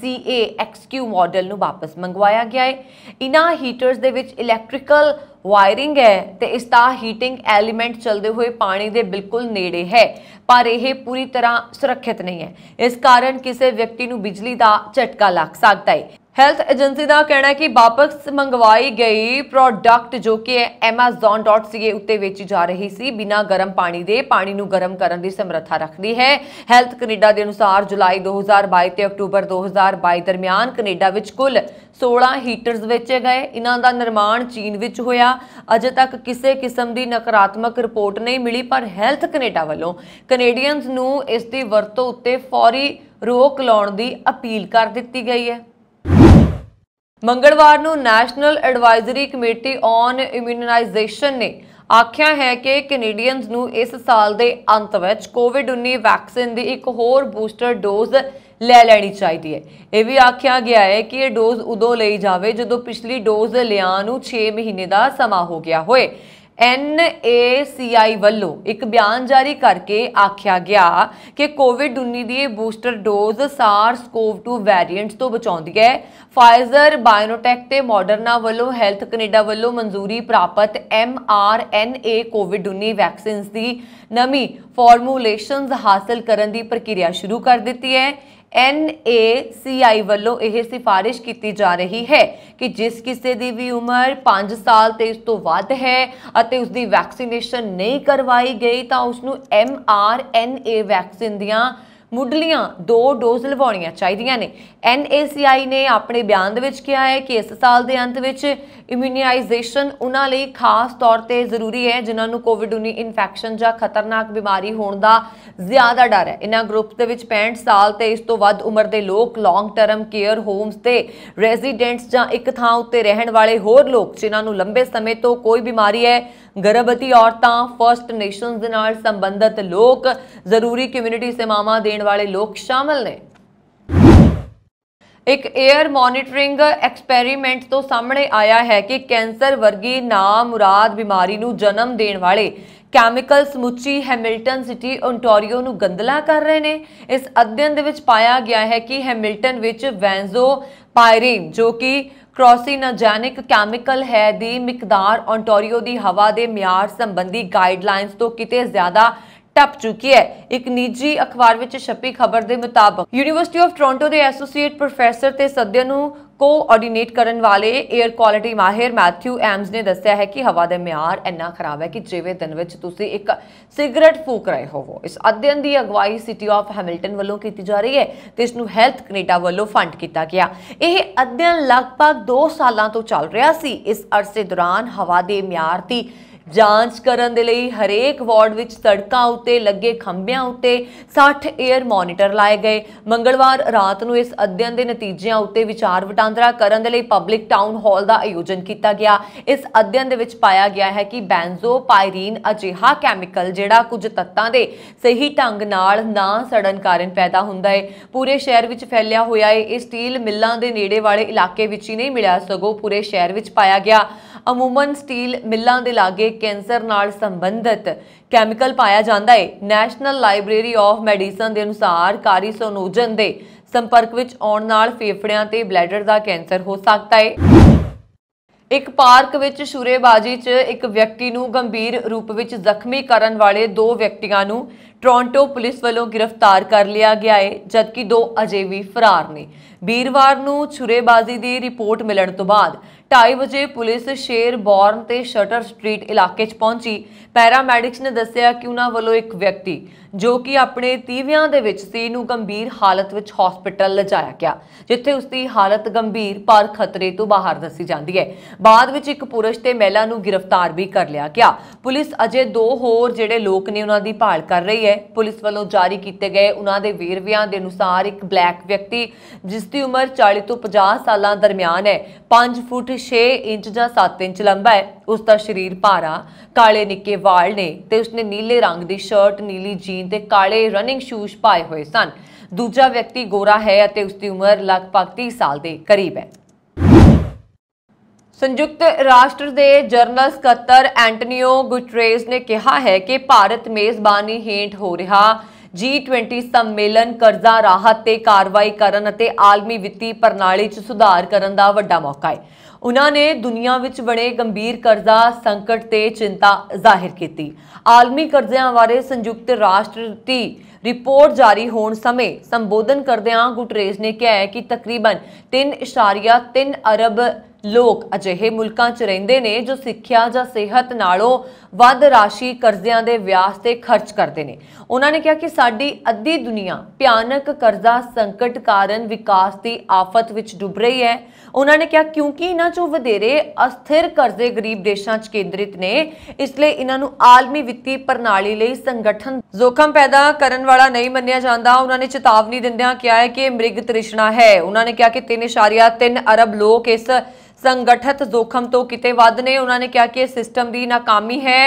CA XQ ਮਾਡਲ ਨੂੰ ਵਾਪਸ ਮੰਗਵਾਇਆ ਗਿਆ ਹੈ ਇਨ੍ਹਾਂ ਹੀਟਰਸ ਦੇ ਵਿੱਚ ਇਲੈਕਟ੍ਰੀਕਲ ਵਾਇਰਿੰਗ ਹੈ ਤੇ ਇਸ ਦਾ ਹੀਟਿੰਗ ਐਲੀਮੈਂਟ ਚਲਦੇ ਹੋਏ ਪਾਣੀ ਦੇ ਬਿਲਕੁਲ ਨੇੜੇ ਹੈ ਪਰ ਇਹ ਪੂਰੀ ਤਰ੍ਹਾਂ ਸੁਰੱਖਿਅਤ ਨਹੀਂ ਹੈ ਇਸ ਕਾਰਨ ਕਿਸੇ ਵਿਅਕਤੀ ਨੂੰ ਬਿਜਲੀ ਦਾ ਝਟਕਾ ਲੱਗ ਸਕਦਾ ਹੈ ਹੈਲਥ ਏਜੰਸੀ ਦਾ ਕਹਿਣਾ ਹੈ ਕਿ ਵਾਪਸ ਮੰਗਵਾਈ ਗਈ ਪ੍ਰੋਡਕਟ ਜੋ ਕਿ amazon.ca ਉੱਤੇ ਵੇਚੀ ਜਾ ਰਹੀ ਸੀ ਬਿਨਾ ਗਰਮ ਪਾਣੀ ਦੇ ਪਾਣੀ ਨੂੰ ਗਰਮ ਕਰਨ ਦੀ ਸਮਰੱਥਾ ਰੱਖਦੀ ਹੈ ਹੈਲਥ ਕੈਨੇਡਾ ਦੇ ਅਨੁਸਾਰ ਜੁਲਾਈ 2022 ਤੇ ਅਕਤੂਬਰ 2022 ਦਰਮਿਆਨ ਕੈਨੇਡਾ ਵਿੱਚ ਕੁੱਲ 16 ਹੀਟਰਸ ਵੇਚੇ ਗਏ ਇਹਨਾਂ ਦਾ ਨਿਰਮਾਣ ਚੀਨ ਵਿੱਚ ਹੋਇਆ ਅਜੇ ਤੱਕ ਕਿਸੇ ਕਿਸਮ ਦੀ ਨਕਾਰਾਤਮਕ ਰਿਪੋਰਟ ਨਹੀਂ ਮਿਲੀ ਪਰ ਹੈਲਥ ਕੈਨੇਡਾ ਵੱਲੋਂ ਕੈਨੇਡੀਅਨਸ ਨੂੰ ਇਸ ਦੀ ਵਰਤੋਂ ਉੱਤੇ ਫੌਰੀ ਰੋਕ ਲਾਉਣ ਦੀ ਅਪੀਲ ਕਰ ਦਿੱਤੀ ਗਈ ਹੈ ਮੰਗਲਵਾਰ ਨੂੰ National Advisory Committee on Immunization ਨੇ ਆਖਿਆ ਹੈ ਕਿ ਕੈਨੇਡੀਅਨਸ ਨੂੰ ਇਸ ਸਾਲ ਦੇ ਅੰਤ ਵਿੱਚ ਕੋਵਿਡ-19 ਵੈਕਸੀਨ ਦੀ ਇੱਕ ਹੋਰ ਬੂਸਟਰ ਡੋਜ਼ ਲੈ ਲੈਣੀ ਚਾਹੀਦੀ ਹੈ ਇਹ ਵੀ ਆਖਿਆ ਗਿਆ ਹੈ ਕਿ ਇਹ ਡੋਜ਼ ਉਦੋਂ ਲਈ ਜਾਵੇ ਜਦੋਂ ਪਿਛਲੀ ਡੋਜ਼ ਲਿਆਂ ਨੂੰ 6 ਮਹੀਨੇ ਦਾ ਸਮਾਂ ਹੋ ਗਿਆ ਹੋਵੇ NACI ਵੱਲੋਂ ਇੱਕ ਬਿਆਨ ਜਾਰੀ ਕਰਕੇ ਆਖਿਆ ਗਿਆ ਕਿ ਕੋਵਿਡ-19 ਦੀ ਬੂਸਟਰ ਡੋਜ਼ SARS-CoV-2 ਵੈਰੀਐਂਟ ਤੋਂ ਬਚਾਉਂਦੀ ਹੈ ਫਾਈਜ਼ਰ ਬਾਇਓਨਟੈਕ ਤੇ ਮੋਡਰਨਾ ਵੱਲੋਂ ਹੈਲਥ ਕੈਨੇਡਾ ਵੱਲੋਂ ਮਨਜ਼ੂਰੀ ਪ੍ਰਾਪਤ mRNA ਕੋਵਿਡ-19 ਵੈਕਸੀਨਸ ਦੀ ਨਵੀਂ ਫਾਰਮੂਲੇਸ਼ਨਸ ਹਾਸਲ ਕਰਨ ਦੀ ਪ੍ਰਕਿਰਿਆ ਸ਼ੁਰੂ ਕਰ ਦਿੱਤੀ ਹੈ NACI ਵੱਲੋਂ ਇਹ ਸਿਫਾਰਿਸ਼ ਕੀਤੀ ਜਾ ਰਹੀ ਹੈ ਕਿ ਜਿਸ ਕਿਸੇ ਦੀ ਵੀ ਉਮਰ 5 ਸਾਲ ਤੇ ਇਸ ਤੋਂ ਵੱਧ ਹੈ ਅਤੇ ਉਸ ਦੀ ਵੈਕਸੀਨੇਸ਼ਨ ਨਹੀਂ ਕਰਵਾਈ ਗਈ ਤਾਂ ਉਸ ਨੂੰ mRNA ਵੈਕਸੀਨ ਦੀਆਂ ਮੁੱਢਲੀਆਂ ਦੋ ਡੋਜ਼ ਲਵਾਉਣੀਆਂ ਚਾਹੀਦੀਆਂ ਨੇ ਐਨਏਸੀਆਈ ਨੇ ਆਪਣੇ ਬਿਆਨ ਦੇ ਵਿੱਚ ਕਿਹਾ ਹੈ ਕਿ ਇਸ ਸਾਲ ਦੇ ਅੰਤ ਵਿੱਚ ਇਮਿਊਨਾਈਜੇਸ਼ਨ ਉਹਨਾਂ ਲਈ ਖਾਸ ਤੌਰ ਤੇ ਜ਼ਰੂਰੀ ਹੈ ਜਿਨ੍ਹਾਂ ਨੂੰ ਕੋਵਿਡ-19 ਇਨਫੈਕਸ਼ਨ ਜਾਂ ਖਤਰਨਾਕ ਬਿਮਾਰੀ ਹੋਣ ਦਾ ਜ਼ਿਆਦਾ ਡਰ ਹੈ ਇਹਨਾਂ ਗਰੁੱਪ ਦੇ ਵਿੱਚ 65 ਸਾਲ ਤੇ ਇਸ ਤੋਂ ਵੱਧ ਉਮਰ ਦੇ ਲੋਕ ਲੌਂਗ ਟਰਮ ਕੇਅਰ ਹੋਮਸ ਤੇ ਰੈਜ਼ੀਡੈਂਟਸ ਜਾਂ ਇੱਕ ਥਾਂ ਉੱਤੇ ਰਹਿਣ ਵਾਲੇ ਹੋਰ ਲੋਕ ਜਿਨ੍ਹਾਂ ਨੂੰ ਲੰਬੇ ਸਮੇਂ ਤੋਂ ਕੋਈ ਬਿਮਾਰੀ ਹੈ ਗਰਭਵਤੀ ਔਰਤਾਂ ਫਰਸਟ ਨੇਸ਼ਨਸ ਦੇ ਨਾਲ ਸੰਬੰਧਿਤ ਲੋਕ ਜ਼ਰੂਰੀ ਕਮਿਊਨਿਟੀ ਸੇਵਾਵਾਂ ਦੇਣ ਵਾਲੇ ਲੋਕ ਸ਼ਾਮਲ ਨੇ ਇੱਕ 에ਅਰ ਮੋਨੀਟਰਿੰਗ ਐਕਸਪੈਰੀਮੈਂਟ ਤੋਂ ਸਾਹਮਣੇ ਆਇਆ ਹੈ ਕਿ ਕੈਂਸਰ ਵਰਗੀ ਨਾਮੁਰਾਦ ਬਿਮਾਰੀ ਨੂੰ ਜਨਮ ਦੇਣ ਵਾਲੇ ਕੈਮੀਕਲ ਸਮੁੱਚੀ ਹੈਮਿਲਟਨ ਸਿਟੀ ਓਨਟਾਰੀਓ ਨੂੰ ਗੰਦਲਾ ਕਰ ਰਹੇ ਨੇ ਇਸ ਅਧਿਐਨ ਦੇ ਵਿੱਚ ਪਾਇਆ ਗਿਆ ਹੈ ਕਿ ਹੈਮਿਲਟਨ ਵਿੱਚ ਵੈਂਜ਼ੋ ਪਾਇਰੀਨ ਜੋ ਕਿ ਕ੍ਰੋਸਿਨੋਜੈਨਿਕ ਕੈਮੀਕਲ ਹੈ ਦੀ ਮਿਕਦਾਰ ਓਨਟਾਰੀਓ ਦੀ ਹਵਾ ਦੇ ਮਿਆਰ ਸੰਬੰਧੀ ਗਾਈਡਲਾਈਨਸ ਤੋਂ ਕਿਤੇ ਜ਼ਿਆਦਾ ਟੱਪ ਚੁੱਕੀ ਹੈ ਇੱਕ ਨਿੱਜੀ ਅਖਬਾਰ ਵਿੱਚ ਛਪੀ ਖਬਰ ਦੇ ਮੁਤਾਬਕ ਯੂਨੀਵਰਸਿਟੀ ਆਫ ਟੋਰਾਂਟੋ ਦੇ ਐਸੋਸੀਏਟ ਪ੍ਰੋਫੈਸਰ ਤੇ ਸੱਦਿਆ ਨੂੰ ਕੋਆਰਡੀਨੇਟ ਕਰਨ ਵਾਲੇ 에ਅਰ ਕੁਆਲਿਟੀ ਮਾਹਿਰ ਮੈਥਿਊ ਐਮਸ ਨੇ ਦੱਸਿਆ ਹੈ ਕਿ ਹਵਾ ਦਾ ਮਿਆਰ ਇੰਨਾ ਖਰਾਬ ਹੈ ਕਿ ਜਿਵੇਂ ਦਿਨ ਵਿੱਚ ਤੁਸੀਂ ਇੱਕ ਸਿਗਰਟ ਫੂਕ ਰਹੇ ਹੋਵੋ ਇਸ ਅਧਿਐਨ ਦੀ ਅਗਵਾਈ ਸਿਟੀ ਆਫ ਹੈਮਿਲਟਨ ਵੱਲੋਂ ਕੀਤੀ ਜਾ ਰਹੀ ਹੈ ਤੇ ਇਸ ਨੂੰ ਹੈਲਥ ਕੈਨੇਡਾ ਵੱਲੋਂ ਫੰਡ ਕੀਤਾ ਗਿਆ ਇਹ ਅਧਿਐਨ ਲਗਭਗ 2 ਸਾਲਾਂ ਤੋਂ ਚੱਲ ਰਿਹਾ ਸੀ ਇਸ ਅਰਸੇ ਦੌਰਾਨ ਹਵਾ ਦੇ ਮਿਆਰ ਦੀ ਜਾਂਚ ਕਰਨ ਦੇ ਲਈ ਹਰੇਕ ਵਾਰਡ ਵਿੱਚ ਸੜਕਾਂ ਉੱਤੇ ਲੱਗੇ ਖੰਭਿਆਂ ਉੱਤੇ 60 에ਅਰ ਮੋਨੀਟਰ ਲਾਏ ਗਏ ਮੰਗਲਵਾਰ ਰਾਤ ਨੂੰ ਇਸ ਅਧਿਐਨ ਦੇ ਨਤੀਜਿਆਂ ਉੱਤੇ ਵਿਚਾਰ ਵਟਾਂਦਰਾ ਕਰਨ ਦੇ ਲਈ ਪਬਲਿਕ ਟਾਊਨ ਹਾਲ ਦਾ ਆਯੋਜਨ ਕੀਤਾ ਗਿਆ ਇਸ ਅਧਿਐਨ ਦੇ ਵਿੱਚ ਪਾਇਆ ਗਿਆ ਹੈ ਕਿ ਬੈਂਜ਼ੋ ਪਾਇਰੀਨ ਅਜਿਹਾ ਕੈਮੀਕਲ ਜਿਹੜਾ ਕੁਝ ਤੱਤਾਂ ਦੇ ਸਹੀ ਢੰਗ ਨਾਲ ਨਾ ਸੜਨ ਕਾਰਨ ਪੈਦਾ ਹੁੰਦਾ ਹੈ ਪੂਰੇ ਸ਼ਹਿਰ ਵਿੱਚ ਫੈਲਿਆ ਹੋਇਆ ਹੈ ਇਹ ਸਟੀਲ ਮਿੱਲਾਂ ਦੇ ਨੇੜੇ ਵਾਲੇ ਇਲਾਕੇ ਵਿੱਚ ਹੀ ਨਹੀਂ ਮਿਲਿਆ ਸਗੋਂ ਪੂਰੇ ਸ਼ਹਿਰ ਵਿੱਚ ਪਾਇਆ ਗਿਆ ਅਮੂਮਨ ਸਟੀਲ ਮਿੱਲਾਂ ਦੇ ਲਾਗੇ ਕੈਂਸਰ ਨਾਲ ਸੰਬੰਧਿਤ ਕੈਮੀਕਲ ਪਾਇਆ ਜਾਂਦਾ ਹੈ ਨੈਸ਼ਨਲ ਲਾਇਬ੍ਰੇਰੀ ਆਫ ਮੈਡੀਸਨ ਦੇ ਅਨੁਸਾਰ ਕਾਰੀਸੋਨੋਜਨ ਦੇ ਸੰਪਰਕ ਵਿੱਚ ਆਉਣ ਨਾਲ ਫੇਫੜਿਆਂ ਤੇ ਬਲੈਡਰ ਦਾ ਕੈਂਸਰ ਹੋ ਸਕਦਾ ਹੈ ਇੱਕ ਪਾਰਕ ਵਿੱਚ ਸ਼ੂਰੇਬਾਜ਼ੀ 'ਚ ਇੱਕ ਵਿਅਕਤੀ ਨੂੰ ਗੰਭੀਰ ਰੂਪ ਵਿੱਚ ਜ਼ਖਮੀ ਕਰਨ ਵਾਲੇ ਦੋ ਵਿਅਕਤੀਆਂ ਨੂੰ ਟੋਰਾਂਟੋ ਪੁਲਿਸ ਵੱਲੋਂ ਗ੍ਰਿਫਤਾਰ ਕਰ ਲਿਆ ਗਿਆ ਹੈ ਜਦਕਿ ਦੋ ਅਜੇ ਵੀ ਫਰਾਰ ਨੇ ਵੀਰਵਾਰ ਨੂੰ ਛੁਰੇਬਾਜ਼ੀ ਦੀ ਰਿਪੋਰਟ ਮਿਲਣ ਤੋਂ ਬਾਅਦ 2:30 ਵਜੇ ਪੁਲਿਸ ਸ਼ੇਰ ਬੌਰਨ ਤੇ ਸ਼ਟਰ ਸਟਰੀਟ ਇਲਾਕੇ 'ਚ ਪਹੁੰਚੀ ਪੈਰਾਮੈਡਿਕਸ ਨੇ ਦੱਸਿਆ ਕਿ ਉਹਨਾਂ ਵੱਲੋਂ ਇੱਕ ਵਿਅਕਤੀ ਜੋ ਕਿ ਆਪਣੇ 30ਵਿਆਂ ਦੇ ਵਿੱਚ ਸੀ ਨੂੰ ਗੰਭੀਰ ਹਾਲਤ ਵਿੱਚ ਹਸਪੀਟਲ ਲਿਜਾਇਆ ਗਿਆ ਜਿੱਥੇ ਉਸ ਦੀ ਹਾਲਤ ਗੰਭੀਰ ਪਰ ਖਤਰੇ ਤੋਂ ਬਾਹਰ ਦੱਸੀ ਜਾਂਦੀ ਹੈ ਬਾਅਦ ਵਿੱਚ ਇੱਕ ਪੁਰਸ਼ ਤੇ ਮਹਿਲਾ ਨੂੰ ਗ੍ਰਿਫਤਾਰ ਵੀ ਕਰ ਲਿਆ ਗਿਆ ਪੁਲਿਸ ਅਜੇ ਦੋ ਹੋਰ ਜਿਹੜੇ ਲੋਕ ਨੇ ਉਹਨਾਂ ਦੀ ਭਾਲ ਕਰ ਰਹੀ ਹੈ ਪੁਲਿਸ ਵੱਲੋਂ ਜਾਰੀ ਕੀਤੇ ਗਏ ਉਹਨਾਂ ਦੇ ਵੇਰਵਿਆਂ ਦੇ ਅਨੁਸਾਰ ਇੱਕ ਬਲੈਕ ਵਿਅਕਤੀ ਜਿਸ ਦੀ ਉਮਰ 40 ਤੋਂ 50 ਸਾਲਾਂ ਦਰਮਿਆਨ ਹੈ 5 ਫੁੱਟ 6 ਇੰਚ ਜਾਂ 7 ਇੰਚ ਲੰਬਾ ਹੈ ਉਸ ਦਾ ਸਰੀਰ ਭਾਰਾ ਕਾਲੇ ਨਿੱਕੇ ਵਾਲ ਨੇ ਤੇ ਉਸਨੇ ਨੀਲੇ ਰੰਗ ਦੀ ਸ਼ਰਟ ਨੀਲੀ ਜੀਨ ਤੇ ਕਾਲੇ ਰਨਿੰਗ ਸ਼ੂਜ਼ ਪਾਏ ਹੋਏ ਸਨ ਦੂਜਾ ਵਿਅਕਤੀ ਗੋਰਾ ਹੈ ਅਤੇ ਉਸ ਦੀ ਉਮਰ ਲਗਭਗ 30 ਸਾਲ ਦੇ ਕਰੀਬ ਹੈ ਸੰਯੁਕਤ ਰਾਸ਼ਟਰ ਦੇ ਜਰਨਲ ਸਕੱਤਰ ਐਂਟੋਨੀਓ ਗੁਟਰੇਸ ਨੇ ਕਿਹਾ ਹੈ ਕਿ ਭਾਰਤ ਮੇਜ਼ਬਾਨੀ ਹੇਠ ਹੋ ਰਿਹਾ G20 ਸੰਮੇਲਨ ਕਰਜ਼ਾ ਰਾਹਤ ਤੇ ਕਾਰਵਾਈ ਕਰਨ ਅਤੇ ਆਲਮੀ ਵਿੱਤੀ ਪ੍ਰਣਾਲੀ 'ਚ ਸੁਧਾਰ ਕਰਨ ਦਾ ਵੱਡਾ ਮੌਕਾ ਹੈ ਉਹਨਾਂ ਨੇ ਦੁਨੀਆ ਵਿੱਚ ਬਣੇ ਗੰਭੀਰ ਕਰਜ਼ਾ ਸੰਕਟ ਤੇ ਚਿੰਤਾ ਜ਼ਾਹਿਰ ਕੀਤੀ ਆਲਮੀ ਕਰਜ਼ਿਆਂ ਬਾਰੇ ਸੰਯੁਕਤ ਰਾਸ਼ਟਰ ਦੀ ਰਿਪੋਰਟ ਜਾਰੀ ਹੋਣ ਸਮੇਂ ਸੰਬੋਧਨ ਕਰਦਿਆਂ ਗੁਟਰੇਜ ਨੇ ਕਿਹਾ ਕਿ ਤਕਰੀਬਨ 3.3 ਅਰਬ ਲੋਕ ਅਜਿਹੇ ਮੁਲਕਾਂ 'ਚ ਰਹਿੰਦੇ ਨੇ ਜੋ ਸਿੱਖਿਆ ਜਾਂ ਸਿਹਤ ਨਾਲੋਂ ਵੱਧ ਰਾਸ਼ੀ ਕਰਜ਼ਿਆਂ ਦੇ ਵਿਆਜ ਤੇ ਖਰਚ ਕਰਦੇ ਨੇ ਉਹਨਾਂ ਨੇ ਕਿਹਾ ਕਿ ਸਾਡੀ ਅੱਧੀ ਦੁਨੀਆ ਭਿਆਨਕ ਕਰਜ਼ਾ ਸੰਕਟ ਕਾਰਨ ਵਿਕਾਸ ਦੀ ਆਫਤ ਵਿੱਚ ਡੁੱਬ ਰਹੀ ਹੈ ਉਹਨਾਂ ਨੇ ਕਿਹਾ ਕਿਉਂਕਿ ਇਹਨਾਂ 'ਚੋਂ ਵਧੇਰੇ ਅਸਥਿਰ ਕਰਜ਼ੇ ਗਰੀਬ ਦੇਸ਼ਾਂ 'ਚ ਕੇਂਦਰਿਤ ਨੇ ਇਸ ਲਈ ਇਹਨਾਂ ਨੂੰ ਆਲਮੀ ਵਿੱਤੀ ਪ੍ਰਣਾਲੀ ਲਈ ਸੰਗਠਨ ਜ਼ੋਖਮ ਪੈਦਾ ਕਰਨ ਵਾਲਾ ਨਹੀਂ ਮੰਨਿਆ ਜਾਂਦਾ ਉਹਨਾਂ ਨੇ ਚੇਤਾਵਨੀ ਦਿੰਦਿਆਂ ਕਿਹਾ ਹੈ ਕਿ ਮ੍ਰਿਗ ਤ੍ਰਿਸ਼ਨਾ ਹੈ ਉਹਨਾਂ ਨੇ ਕਿਹਾ ਕਿ 3.3 ਅਰਬ ਲੋਕ ਇਸ ਸੰਗਠਿਤ ਜ਼ੋਖਮ ਤੋਂ ਕਿਤੇ ਵੱਧ ਨੇ ਉਹਨਾਂ ਨੇ ਕਿਹਾ ਕਿ ਇਹ ਸਿਸਟਮ ਦੀ ਨਾਕਾਮੀ ਹੈ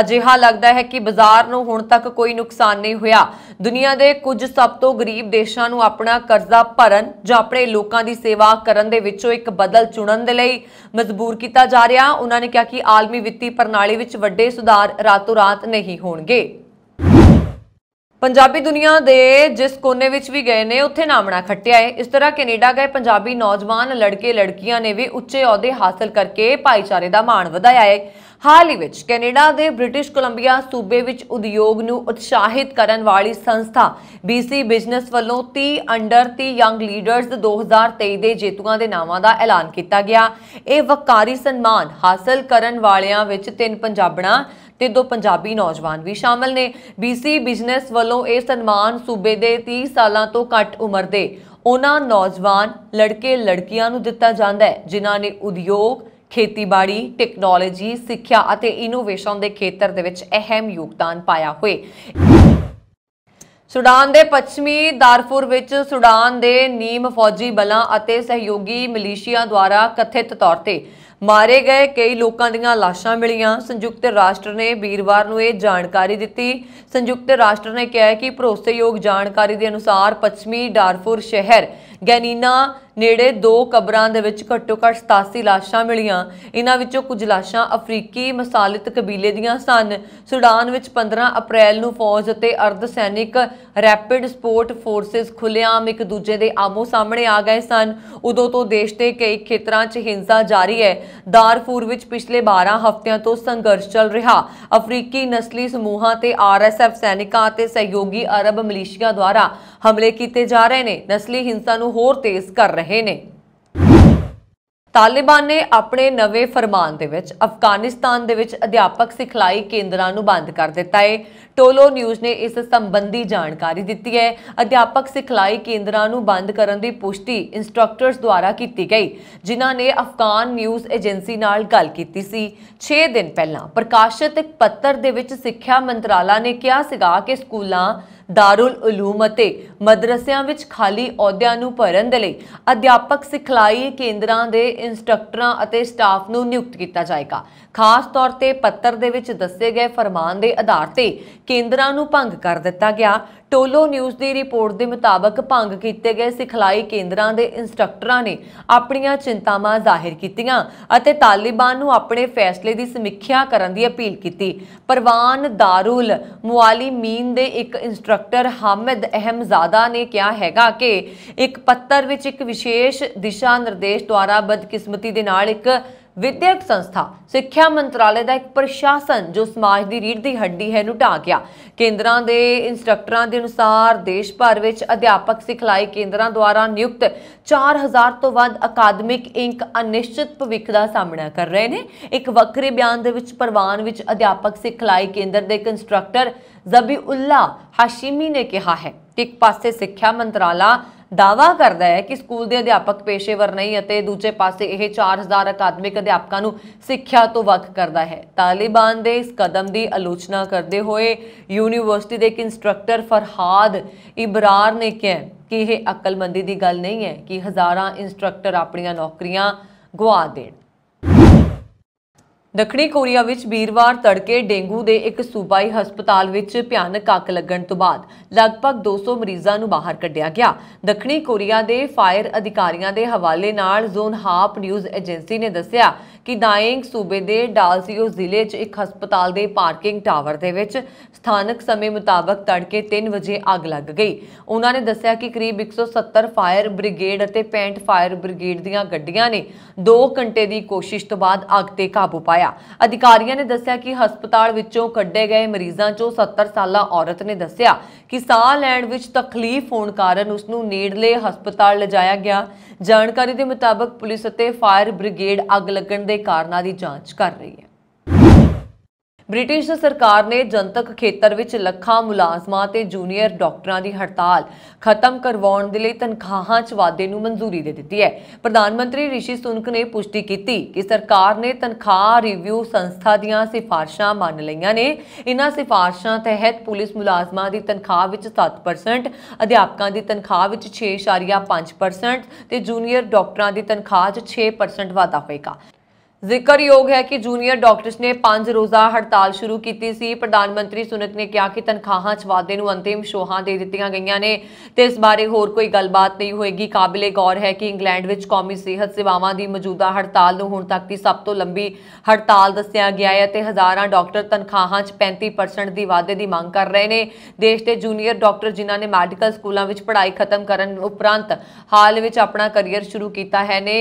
ਅਜਿਹਾ ਲੱਗਦਾ ਹੈ ਕਿ ਬਾਜ਼ਾਰ ਨੂੰ ਹੁਣ ਤੱਕ ਕੋਈ ਨੁਕਸਾਨ ਨਹੀਂ ਹੋਇਆ ਦੁਨੀਆ ਦੇ ਕੁਝ ਸਭ ਤੋਂ ਗਰੀਬ ਦੇਸ਼ਾਂ ਨੂੰ ਆਪਣਾ ਕਰਜ਼ਾ ਭਰਨ ਜਾਂ ਆਪਣੇ ਲੋਕਾਂ ਦੀ ਸੇਵਾ ਕਰਨ ਦੇ ਵਿੱਚੋਂ ਇੱਕ ਬਦਲ ਚੁਣਨ ਦੇ ਲਈ ਮਜਬੂਰ ਕੀਤਾ ਜਾ ਰਿਹਾ ਉਹਨਾਂ ਨੇ ਕਿਹਾ ਕਿ ਆਲਮੀ ਵਿੱਤੀ ਪ੍ਰਣਾਲੀ ਵਿੱਚ ਵੱਡੇ ਸੁਧਾਰ ਰਾਤੋਂ ਰਾਤ ਨਹੀਂ ਹੋਣਗੇ ਪੰਜਾਬੀ ਦੁਨੀਆ ਦੇ ਜਿਸ ਕੋਨੇ ਵਿੱਚ ਵੀ ਗਏ ਨੇ ਉੱਥੇ ਨਾਮਣਾ ਖੱਟਿਆ ਹੈ ਇਸ ਤਰ੍ਹਾਂ ਕੈਨੇਡਾ ਗਏ ਪੰਜਾਬੀ ਨੌਜਵਾਨ ਲੜਕੇ ਲੜਕੀਆਂ ਨੇ ਵੀ ਉੱਚੇ ਅਹੁਦੇ ਹਾਸਲ ਕਰਕੇ ਭਾਈਚਾਰੇ ਦਾ ਮਾਣ ਵਧਾਇਆ ਹੈ ਹਾਲ ਹੀ ਵਿੱਚ ਕੈਨੇਡਾ ਦੇ ਬ੍ਰਿਟਿਸ਼ ਕੋਲੰਬੀਆ ਸੂਬੇ ਵਿੱਚ ਉਦਯੋਗ ਨੂੰ ਉਤਸ਼ਾਹਿਤ ਕਰਨ ਵਾਲੀ ਸੰਸਥਾ BC ਬਿਜ਼ਨਸ ਵੱਲੋਂ 30 ਅੰਡਰ 30 ਯੰਗ ਲੀਡਰਸ 2023 ਦੇ ਜੇਤੂਆਂ ਦੇ ਨਾਵਾਂ ਦਾ ਐਲਾਨ ਕੀਤਾ ਗਿਆ ਇਹ ਵਕਾਰੀ ਸਨਮਾਨ ਹਾਸਲ ਕਰਨ ਵਾਲਿਆਂ ਵਿੱਚ ਤਿੰਨ ਪੰਜਾਬਣਾ ਤੇ ਦੋ ਪੰਜਾਬੀ ਨੌਜਵਾਨ ਵੀ ਸ਼ਾਮਲ ਨੇ ਬੀਸੀ ਬਿਜ਼ਨਸ ਵੱਲੋਂ ਇਹ ਸਨਮਾਨ ਸੂਬੇ ਦੇ 30 ਸਾਲਾਂ ਤੋਂ ਘੱਟ ਉਮਰ ਦੇ ਉਹਨਾਂ ਨੌਜਵਾਨ ਲੜਕੇ ਲੜਕੀਆਂ ਨੂੰ ਦਿੱਤਾ ਜਾਂਦਾ ਹੈ ਜਿਨ੍ਹਾਂ ਨੇ ਉਦਯੋਗ ਖੇਤੀਬਾੜੀ ਟੈਕਨੋਲੋਜੀ ਸਿੱਖਿਆ ਅਤੇ ਇਨੋਵੇਸ਼ਨ ਦੇ ਖੇਤਰ ਦੇ ਵਿੱਚ ਅਹਿਮ ਯੋਗਦਾਨ ਪਾਇਆ ਹੋਏ ਸੁਡਾਨ ਦੇ ਪੱਛਮੀ ਦਾਰਫੁਰ ਵਿੱਚ ਸੁਡਾਨ ਦੇ ਨੀਮ ਫੌਜੀ ਬਲਾਂ ਅਤੇ ਸਹਿਯੋਗੀ ਮਿਲੀਸ਼ੀਆ ਦੁਆਰਾ ਕਥਿਤ ਤੌਰ ਤੇ ਮਾਰੇ ਗਏ ਕਈ ਲੋਕਾਂ ਦੀਆਂ ਲਾਸ਼ਾਂ ਮਿਲੀਆਂ ਸੰਯੁਕਤ ਰਾਸ਼ਟਰ ਨੇ ਵੀਰਵਾਰ ਨੂੰ ਇਹ ਜਾਣਕਾਰੀ ਦਿੱਤੀ ਸੰਯੁਕਤ ਰਾਸ਼ਟਰ ਨੇ ਕਿਹਾ ਕਿ ਭਰੋਸੇਯੋਗ ਜਾਣਕਾਰੀ ਦੇ ਅਨੁਸਾਰ ਪੱਛਮੀ ਡਾਰਫੁਰ ਸ਼ਹਿਰ ਗੈਨੀਨਾ ਨੇੜੇ ਦੋ ਕਬਰਾਂ ਦੇ ਵਿੱਚ ਘੱਟੋ-ਘੱਟ 87 ਲਾਸ਼ਾਂ ਮਿਲੀਆਂ ਇਹਨਾਂ ਵਿੱਚੋਂ ਕੁਝ ਲਾਸ਼ਾਂ ਅਫਰੀਕੀ ਮਸਾਲਿਤ ਕਬੀਲੇ ਦੀਆਂ ਸਨ ਸੁਡਾਨ ਵਿੱਚ 15 ਅਪ੍ਰੈਲ ਨੂੰ ਫੌਜ ਅਤੇ ਅਰਧ ਸੈਨਿਕ ਰੈਪਿਡ ਸਪੋਰਟ ਫੋਰਸਸ ਖੁੱਲਿਆਂ ਇੱਕ ਦੂਜੇ ਦੇ ਆਮੋ ਸਾਹਮਣੇ ਆ ਗਏ ਸਨ ਉਦੋਂ ਤੋਂ ਦੇਸ਼ ਦੇ ਕਈ ਖੇਤਰਾਂ 'ਚ ਹਿੰਸਾ ਜਾਰੀ ਹੈ ਦਾਰਫੂਰ ਵਿੱਚ ਪਿਛਲੇ 12 ਹਫ਼ਤਿਆਂ ਤੋਂ ਸੰਘਰਸ਼ ਚੱਲ ਰਿਹਾ ਅਫਰੀਕੀ ਨਸਲੀ ਸਮੂਹਾਂ ਤੇ ਆਰਐਸਐਫ ਸੈਨਿਕਾਂ ਅਤੇ ਸਹਿਯੋਗੀ ਅਰਬ ਮਿਲੀਸ਼ੀਆ ਦੁਆਰਾ ਹਮਲੇ ਕੀਤੇ ਜਾ ਰਹੇ ਨੇ ਨਸਲੀ ਹਿੰਸਾ ਨੂੰ ਹੋਰ ਤੇਜ਼ ਕਰ ਰਹੇ ਨੇ ਤਾਲਿਬਾਨ ਨੇ ਆਪਣੇ ਨਵੇਂ ਫਰਮਾਨ ਦੇ ਵਿੱਚ ਅਫਗਾਨਿਸਤਾਨ ਦੇ ਵਿੱਚ ਅਧਿਆਪਕ ਸਿਖਲਾਈ ਕੇਂਦਰਾਂ ਨੂੰ ਬੰਦ ਕਰ ਦਿੱਤਾ ਹੈ ਟੋਲੋ ਨਿਊਜ਼ ਨੇ ਇਸ ਸੰਬੰਧੀ ਜਾਣਕਾਰੀ ਦਿੱਤੀ ਹੈ ਅਧਿਆਪਕ ਸਿਖਲਾਈ ਕੇਂਦਰਾਂ ਨੂੰ ਬੰਦ ਕਰਨ ਦੀ ਪੁਸ਼ਟੀ ਇਨਸਟ੍ਰਕਟਰਸ ਦੁਆਰਾ ਕੀਤੀ ਗਈ ਜਿਨ੍ਹਾਂ ਨੇ ਅਫਗਾਨ ਨਿਊਜ਼ ਏਜੰਸੀ ਨਾਲ ਗੱਲ ਕੀਤੀ ਸੀ 6 ਦਿਨ ਪਹਿਲਾਂ ਪ੍ਰਕਾਸ਼ਿਤ ਇੱਕ ਪੱਤਰ ਦੇ ਵਿੱਚ ਸਿੱਖਿਆ ਮੰਤਰਾਲਾ ਨੇ ਕਿਹਾ ਸੀਗਾ ਕਿ ਸਕੂਲਾਂ ਦਾਰੁਲ ਉਲੂਮ ਅਤੇ ਮਦਰਸਿਆਂ ਵਿੱਚ ਖਾਲੀ ਅਹੁਦਿਆਂ ਨੂੰ ਭਰਨ ਦੇ ਲਈ ਅਧਿਆਪਕ ਸਿਖਲਾਈ ਕੇਂਦਰਾਂ ਦੇ ਇੰਸਟ੍ਰਕਟਰਾਂ ਅਤੇ ਸਟਾਫ ਨੂੰ ਨਿਯੁਕਤ ਕੀਤਾ ਜਾਏਗਾ ਖਾਸ ਤੌਰ ਤੇ ਪੱਤਰ ਦੇ ਵਿੱਚ ਦੱਸੇ ਗਏ ਫਰਮਾਨ ਦੇ ਆਧਾਰ ਤੇ ਕੇਂਦਰਾਂ ਨੂੰ ਭੰਗ ਕਰ ਦਿੱਤਾ ਗਿਆ ਟੋਲੋ ਨਿਊਜ਼ ਦੀ ਰਿਪੋਰਟ ਦੇ ਮੁਤਾਬਕ ਭੰਗ ਕੀਤੇ ਗਏ ਸਿਖਲਾਈ ਕੇਂਦਰਾਂ ਦੇ ਇੰਸਟ੍ਰਕਟਰਾਂ ਨੇ ਆਪਣੀਆਂ ਚਿੰਤਾਵਾਂ ਜ਼ਾਹਿਰ ਕੀਤੀਆਂ ਅਤੇ ਤਾਲਿਬਾਨ ਨੂੰ ਆਪਣੇ ਫੈਸਲੇ ਦੀ ਸਮੀਖਿਆ ਕਰਨ ਦੀ ਅਪੀਲ ਕੀਤੀ ਪਰਵਾਨ ਦਾਰੁਲ ਮੀਨ ਦੇ ਇੱਕ ਇੰਸਟ੍ਰਕਟਰ ਹਾਮਿਦ ਅਹਿਮਜ਼ਾਦਾ ਨੇ ਕਿਹਾ ਹੈਗਾ ਕਿ ਇੱਕ ਪੱਤਰ ਵਿੱਚ ਇੱਕ ਵਿਸ਼ੇਸ਼ ਦਿਸ਼ਾ ਨਿਰਦੇਸ਼ ਦੁਆਰਾ ਬਦਕਿਸਮਤੀ ਦੇ ਨਾਲ ਇੱਕ ਵਿਦਿਅਕ ਸੰਸਥਾ ਸਿੱਖਿਆ ਮੰਤਰਾਲੇ ਦਾ ਇੱਕ ਪ੍ਰਸ਼ਾਸਨ ਜੋ ਸਮਾਜ ਦੀ ਰੀੜ ਦੀ ਹੱਡੀ ਹੈ ਨੂੰ ਢਾ ਗਿਆ ਕੇਂਦਰਾਂ ਦੇ ਇਨਸਟ੍ਰਕਟਰਾਂ ਦੇ ਅਨੁਸਾਰ ਦੇਸ਼ ਭਰ ਵਿੱਚ ਅਧਿਆਪਕ ਸਿਖਲਾਈ ਕੇਂਦਰਾਂ ਦੁਆਰਾ ਨਿਯੁਕਤ 4000 ਤੋਂ ਵੱਧ ਅਕਾਦਮਿਕ ਇੰਕ ਅਨਿਸ਼ਚਿਤ ਭਵਿੱਖ ਦਾ ਸਾਹਮਣਾ ਕਰ ਰਹੇ ਨੇ ਇੱਕ ਵੱਖਰੇ ਬਿਆਨ ਦੇ ਵਿੱਚ ਪ੍ਰਵਾਨ ਵਿੱਚ ਅਧਿਆਪਕ ਸਿਖਲਾਈ ਕੇਂਦਰ ਦੇ ਕੰਸਟਰਕਟਰ ਜ਼ਬੀਉੱਲਾ ਹਾਸ਼ਿਮੀ ਨੇ ਕਿਹਾ ਹੈ ਇੱਕ ਪਾਸੇ ਸਿੱਖਿਆ ਮੰਤਰਾਲਾ ਦਾਵਾ ਕਰਦਾ ਹੈ ਕਿ ਸਕੂਲ ਦੇ ਅਧਿਆਪਕ ਪੇਸ਼ੇਵਰ ਨਹੀਂ ਅਤੇ ਦੂਜੇ ਪਾਸੇ ਇਹ 4000 ਅਕਾਦਮਿਕ ਅਧਿਆਪਕਾਂ ਨੂੰ ਸਿੱਖਿਆ ਤੋਂ ਵੱਖ ਕਰਦਾ ਹੈ ਤਾਲਿਬਾਨ ਦੇ ਇਸ ਕਦਮ ਦੀ ਆਲੋਚਨਾ ਕਰਦੇ ਹੋਏ ਯੂਨੀਵਰਸਿਟੀ ਦੇ ਇੱਕ ਇਨਸਟ੍ਰਕਟਰ ਫਰਹਾਦ ਇਬਰਾਰ ਨੇ ਕਿਹਾ ਕਿ ਇਹ ਅਕਲਮੰਦੀ ਦੀ ਗੱਲ ਨਹੀਂ ਹੈ ਕਿ ਹਜ਼ਾਰਾਂ ਇਨਸਟ੍ਰਕਟਰ ਆਪਣੀਆਂ ਨੌਕਰੀਆਂ ਗਵਾ ਦੇਣ ਦੱਖਣੀ ਕੋਰੀਆ ਵਿੱਚ ਵੀਰਵਾਰ ਤੜਕੇ ਡੇਂਗੂ ਦੇ ਇੱਕ ਸੂਬਾਈ ਹਸਪਤਾਲ ਵਿੱਚ ਭਿਆਨਕ ਅੱਗ ਲੱਗਣ ਤੋਂ ਬਾਅਦ ਲਗਭਗ 200 ਮਰੀਜ਼ਾਂ ਨੂੰ ਬਾਹਰ ਕੱਢਿਆ ਗਿਆ ਦੱਖਣੀ ਕੋਰੀਆ ਦੇ ਫਾਇਰ ਅਧਿਕਾਰੀਆਂ ਦੇ ਹਵਾਲੇ ਨਾਲ ਜ਼ੋਨ ਹਾਪ ਨਿਊਜ਼ ਏਜੰਸੀ ਨੇ ਦੱਸਿਆ ਕਿ ਦਾਇੰਗ ਸੂਬੇ ਦੇ ਡਾਲਸੀਓ ਜ਼ਿਲ੍ਹੇ 'ਚ ਇੱਕ ਹਸਪਤਾਲ ਦੇ ਪਾਰਕਿੰਗ ਟਾਵਰ ਦੇ ਵਿੱਚ ਸਥਾਨਕ ਸਮੇਂ ਮੁਤਾਬਕ ਤੜਕੇ 3 ਵਜੇ ਅੱਗ ਲੱਗ ਗਈ ਉਹਨਾਂ ਨੇ ਦੱਸਿਆ ਕਿ ਕਰੀਬ 170 ਫਾਇਰ ਬ੍ਰਿਗੇਡ ਅਤੇ 65 ਫਾਇਰ ਬ੍ਰਿਗੇਡ ਦੀਆਂ ਗੱਡੀਆਂ ਨੇ 2 ਘੰਟੇ ਦੀ ਕੋਸ਼ਿਸ਼ ਤੋਂ ਬਾਅਦ ਅੱਗ ਤੇ ਕਾਬੂ ਪਾਇਆ ਅਧਿਕਾਰੀਆਂ ਨੇ ਦੱਸਿਆ ਕਿ ਹਸਪਤਾਲ ਵਿੱਚੋਂ ਕੱਢੇ ਗਏ ਮਰੀਜ਼ਾਂ 'ਚੋਂ 70 ਸਾਲਾ ਔਰਤ ਨੇ ਦੱਸਿਆ ਕਿ ਸਾਹ ਲੈਣ ਵਿੱਚ ਤਕਲੀਫ ਹੋਣ ਕਾਰਨ ਉਸ ਨੂੰ ਨੇੜਲੇ ਹਸਪਤਾਲ ਲਿਜਾਇਆ ਗਿਆ ਜਾਣਕਾਰੀ ਦੇ ਮੁਤਾਬਕ ਪੁਲਿਸ ਅਤੇ ਫਾਇਰ ਬ੍ਰਿਗੇਡ ਅੱਗ ਲੱਗਣ ਦੇ ਕਾਰਨਾਂ ਦੀ ਜਾਂਚ ਕਰ ਰਹੀ ਹੈ ਬ੍ਰਿਟਿਸ਼ ਸਰਕਾਰ ਨੇ ਜਨਤਕ ਖੇਤਰ ਵਿੱਚ ਲੱਖਾਂ ਮੁਲਾਜ਼ਮਾਂ ਤੇ ਜੂਨੀਅਰ ਡਾਕਟਰਾਂ ਦੀ ਹੜਤਾਲ ਖਤਮ ਕਰਵਾਉਣ ਦੇ ਲਈ ਤਨਖਾਹਾਂ 'ਚ ਵਾਧੇ ਨੂੰ ਮਨਜ਼ੂਰੀ ਦੇ ਦਿੱਤੀ ਹੈ ਪ੍ਰਧਾਨ ਮੰਤਰੀ ਰਿਸ਼ੀ ਸੁਨਕ ਨੇ ਪੁਸ਼ਟੀ ਕੀਤੀ ਕਿ ਸਰਕਾਰ ਨੇ ਤਨਖਾਹ ਰਿਵਿਊ ਸੰਸਥਾ ਦੀਆਂ ਸਿਫਾਰਸ਼ਾਂ ਮੰਨ ਲਈਆਂ ਨੇ ਇਹਨਾਂ ਸਿਫਾਰਸ਼ਾਂ ਤਹਿਤ ਪੁਲਿਸ ਮੁਲਾਜ਼ਮਾਂ ਦੀ ਤਨਖਾਹ ਵਿੱਚ 7% ਅਧਿਆਪਕਾਂ ਦੀ ਤਨਖਾਹ ਵਿੱਚ 6.5% ਤੇ ਜੂਨੀਅਰ ਡਾਕਟਰਾਂ ਦੀ ਤਨਖਾਹ 'ਚ 6% ਵਾਧਾ ਹੋਏਗਾ ਜ਼ਿਕਰਯੋਗ ਹੈ ਕਿ ਜੂਨੀਅਰ ਡਾਕਟਰਸ ਨੇ 5 ਰੋਜ਼ਾ ਹੜਤਾਲ ਸ਼ੁਰੂ ਕੀਤੀ ਸੀ ਪ੍ਰਧਾਨ ਮੰਤਰੀ ਸੁਨਕ ਨੇ ਕਿਹਾ ਕਿ ਤਨਖਾਹਾਂ 'ਚ ਵਾਅਦੇ ਨੂੰ ਅੰਤਿਮ ਸ਼ੋਹਾਂ ਦੇ ਦਿੱਤੀਆਂ ਗਈਆਂ ਨੇ ਤੇ ਇਸ ਬਾਰੇ ਹੋਰ ਕੋਈ ਗੱਲਬਾਤ ਨਹੀਂ ਹੋਏਗੀ ਕਾਬਿਲੇ ਗੌਰ ਹੈ ਕਿ ਇੰਗਲੈਂਡ ਵਿੱਚ ਕੌਮੀ ਸਿਹਤ ਸੇਵਾਵਾਂ ਦੀ ਮੌਜੂਦਾ ਹੜਤਾਲ ਨੂੰ ਹੁਣ ਤੱਕ ਦੀ ਸਭ ਤੋਂ ਲੰਬੀ ਹੜਤਾਲ ਦੱਸਿਆ ਗਿਆ ਹੈ ਤੇ ਹਜ਼ਾਰਾਂ ਡਾਕਟਰ ਤਨਖਾਹਾਂ 'ਚ 35% ਦੀ ਵਾਅਦੇ ਦੀ ਮੰਗ ਕਰ ਰਹੇ ਨੇ ਦੇਸ਼ ਦੇ ਜੂਨੀਅਰ ਡਾਕਟਰ ਜਿਨ੍ਹਾਂ ਨੇ ਮੈਡੀਕਲ ਸਕੂਲਾਂ ਵਿੱਚ ਪੜ੍ਹਾਈ ਖਤਮ ਕਰਨ ਉਪਰੰਤ ਹਾਲ ਵਿੱਚ ਆਪਣਾ ਕਰੀਅਰ ਸ਼ੁਰੂ ਕੀਤਾ ਹੈ ਨੇ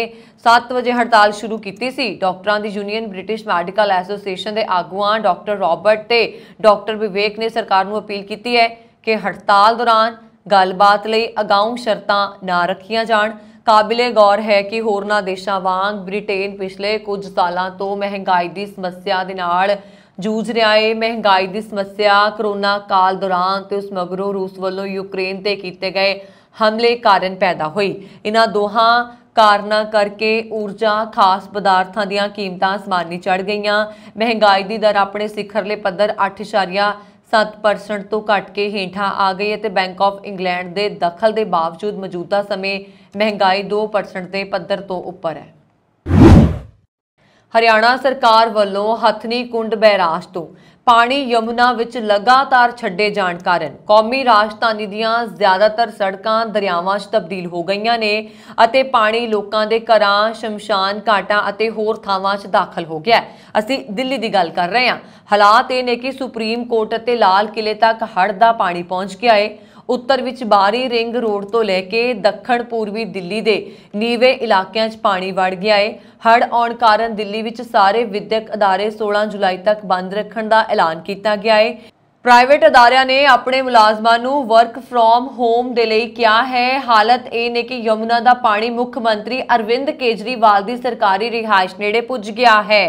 7 ਵਜੇ ਹੜਤਾਲ ਸ਼ੁਰੂ ਕੀਤੀ ਸੀ ਡਾਕਟਰਾਂ ਦੀ ਯੂਨੀਅਨ ਬ੍ਰਿਟਿਸ਼ ਮੈਡੀਕਲ ਐਸੋਸੀਏਸ਼ਨ ਦੇ ਆਗੂਆਂ ਡਾਕਟਰ ਰੌਬਰਟ ਤੇ ਡਾਕਟਰ ਵਿਵੇਕ ਨੇ ਸਰਕਾਰ ਨੂੰ ਅਪੀਲ ਕੀਤੀ ਹੈ ਕਿ ਹੜਤਾਲ ਦੌਰਾਨ ਗੱਲਬਾਤ ਲਈ ਅਗਾਊਂ ਸ਼ਰਤਾਂ ਨਾ ਰੱਖੀਆਂ ਜਾਣ ਕਾਬਿਲੇ ਗੌਰ ਹੈ ਕਿ ਹੋਰਨਾਂ ਦੇਸ਼ਾਂ ਵਾਂਗ ਬ੍ਰਿਟੇਨ ਪਿਛਲੇ ਕੁਝ ਸਾਲਾਂ ਤੋਂ ਮਹਿੰਗਾਈ ਦੀ ਸਮੱਸਿਆ ਦੇ ਨਾਲ ਜੂਝ ਰਿਹਾ ਹੈ ਮਹਿੰਗਾਈ ਦੀ ਸਮੱਸਿਆ ਕਰੋਨਾ ਕਾਲ ਦੌਰਾਨ ਤੇ ਉਸ ਮਗਰੋਂ ਰੂਸ ਵੱਲੋਂ ਯੂਕਰੇਨ ਤੇ ਕੀਤੇ ਗਏ ਹਮਲੇ ਕਾਰਨ ਪੈਦਾ ਹੋਈ ਇਹਨਾਂ ਦੋਹਾਂ ਕਾਰਨਾ ਕਰਕੇ ਊਰਜਾ ਖਾਸ ਪਦਾਰਥਾਂ ਦੀਆਂ ਕੀਮਤਾਂ ਸਮਾਨੀ ਚੜ ਗਈਆਂ ਮਹਿੰਗਾਈ ਦੀ ਦਰ ਆਪਣੇ ਸਿਖਰਲੇ ਪੱਧਰ 8.7% ਤੋਂ ਘਟ ਕੇ ਹੇਠਾਂ ਆ ਗਈ ਹੈ ਤੇ ਬੈਂਕ ਆਫ ਇੰਗਲੈਂਡ ਦੇ ਦਖਲ ਦੇ ਬਾਵਜੂਦ ਮੌਜੂਦਾ ਸਮੇਂ ਮਹਿੰਗਾਈ 2% ਦੇ ਪੱਧਰ ਤੋਂ ਉੱਪਰ ਹੈ ਹਰਿਆਣਾ ਸਰਕਾਰ ਵੱਲੋਂ ਹਥਨੀ ਕੁੰਡ ਬੈਰਾਜ ਤੋਂ ਪਾਣੀ ਯਮੁਨਾ ਵਿੱਚ ਲਗਾਤਾਰ ਛੱਡੇ ਜਾਣ ਕਾਰਨ ਕੌਮੀ ਰਾਜਧਾਨੀ ਦੀਆਂ ਜ਼ਿਆਦਾਤਰ ਸੜਕਾਂ ਦਰਿਆਵਾਂ 'ਚ ਤਬਦੀਲ ਹੋ ਗਈਆਂ ਨੇ ਅਤੇ ਪਾਣੀ ਲੋਕਾਂ ਦੇ ਘਰਾਂ, ਸ਼ਮਸ਼ਾਨ ਘਾਟਾਂ ਅਤੇ ਹੋਰ ਥਾਵਾਂ 'ਚ ਦਾਖਲ ਹੋ ਗਿਆ ਅਸੀਂ ਦਿੱਲੀ ਦੀ ਗੱਲ ਕਰ ਰਹੇ ਹਾਂ ਹਾਲਾਤ ਇਹ ਨੇ ਕਿ ਸੁਪਰੀਮ ਕੋਰਟ ਅਤੇ ਲਾਲ ਕਿਲੇ ਤੱਕ ਹੜ੍ਹ ਦਾ ਪਾਣੀ ਪਹੁੰਚ ਗਿਆ ਹੈ ਉੱਤਰ ਵਿੱਚ ਬਾਰੀ ਰਿੰਗ ਰੋਡ ਤੋਂ ਲੈ ਕੇ ਦੱਖਣ ਪੂਰਬੀ ਦਿੱਲੀ ਦੇ ਨੀਵੇਂ ਇਲਾਕਿਆਂ 'ਚ ਪਾਣੀ ਵੜ ਗਿਆ ਏ ਹੜ ਆਉਣ ਕਾਰਨ ਦਿੱਲੀ ਵਿੱਚ ਸਾਰੇ ਵਿਦਿਅਕ ਅਦਾਰੇ 16 ਜੁਲਾਈ ਤੱਕ ਬੰਦ ਰੱਖਣ ਦਾ ਐਲਾਨ ਕੀਤਾ ਗਿਆ ਏ ਪ੍ਰਾਈਵੇਟ ਅਦਾਰਿਆਂ ਨੇ ਆਪਣੇ ਮੁਲਾਜ਼ਮਾਂ ਨੂੰ ਵਰਕ ਫਰੋਮ ਹੋਮ ਦੇ ਲਈ ਕਿਹਾ ਹੈ ਹਾਲਤ ਇਹ ਨੇ ਕਿ ਯਮੁਨਾ ਦਾ ਪਾਣੀ ਮੁੱਖ ਮੰਤਰੀ ਅਰਵਿੰਦ ਕੇਜਰੀਵਾਲ ਦੀ ਸਰਕਾਰੀ ਰਿਹਾਇਸ਼ ਨੇੜੇ ਪੁੱਜ ਗਿਆ ਹੈ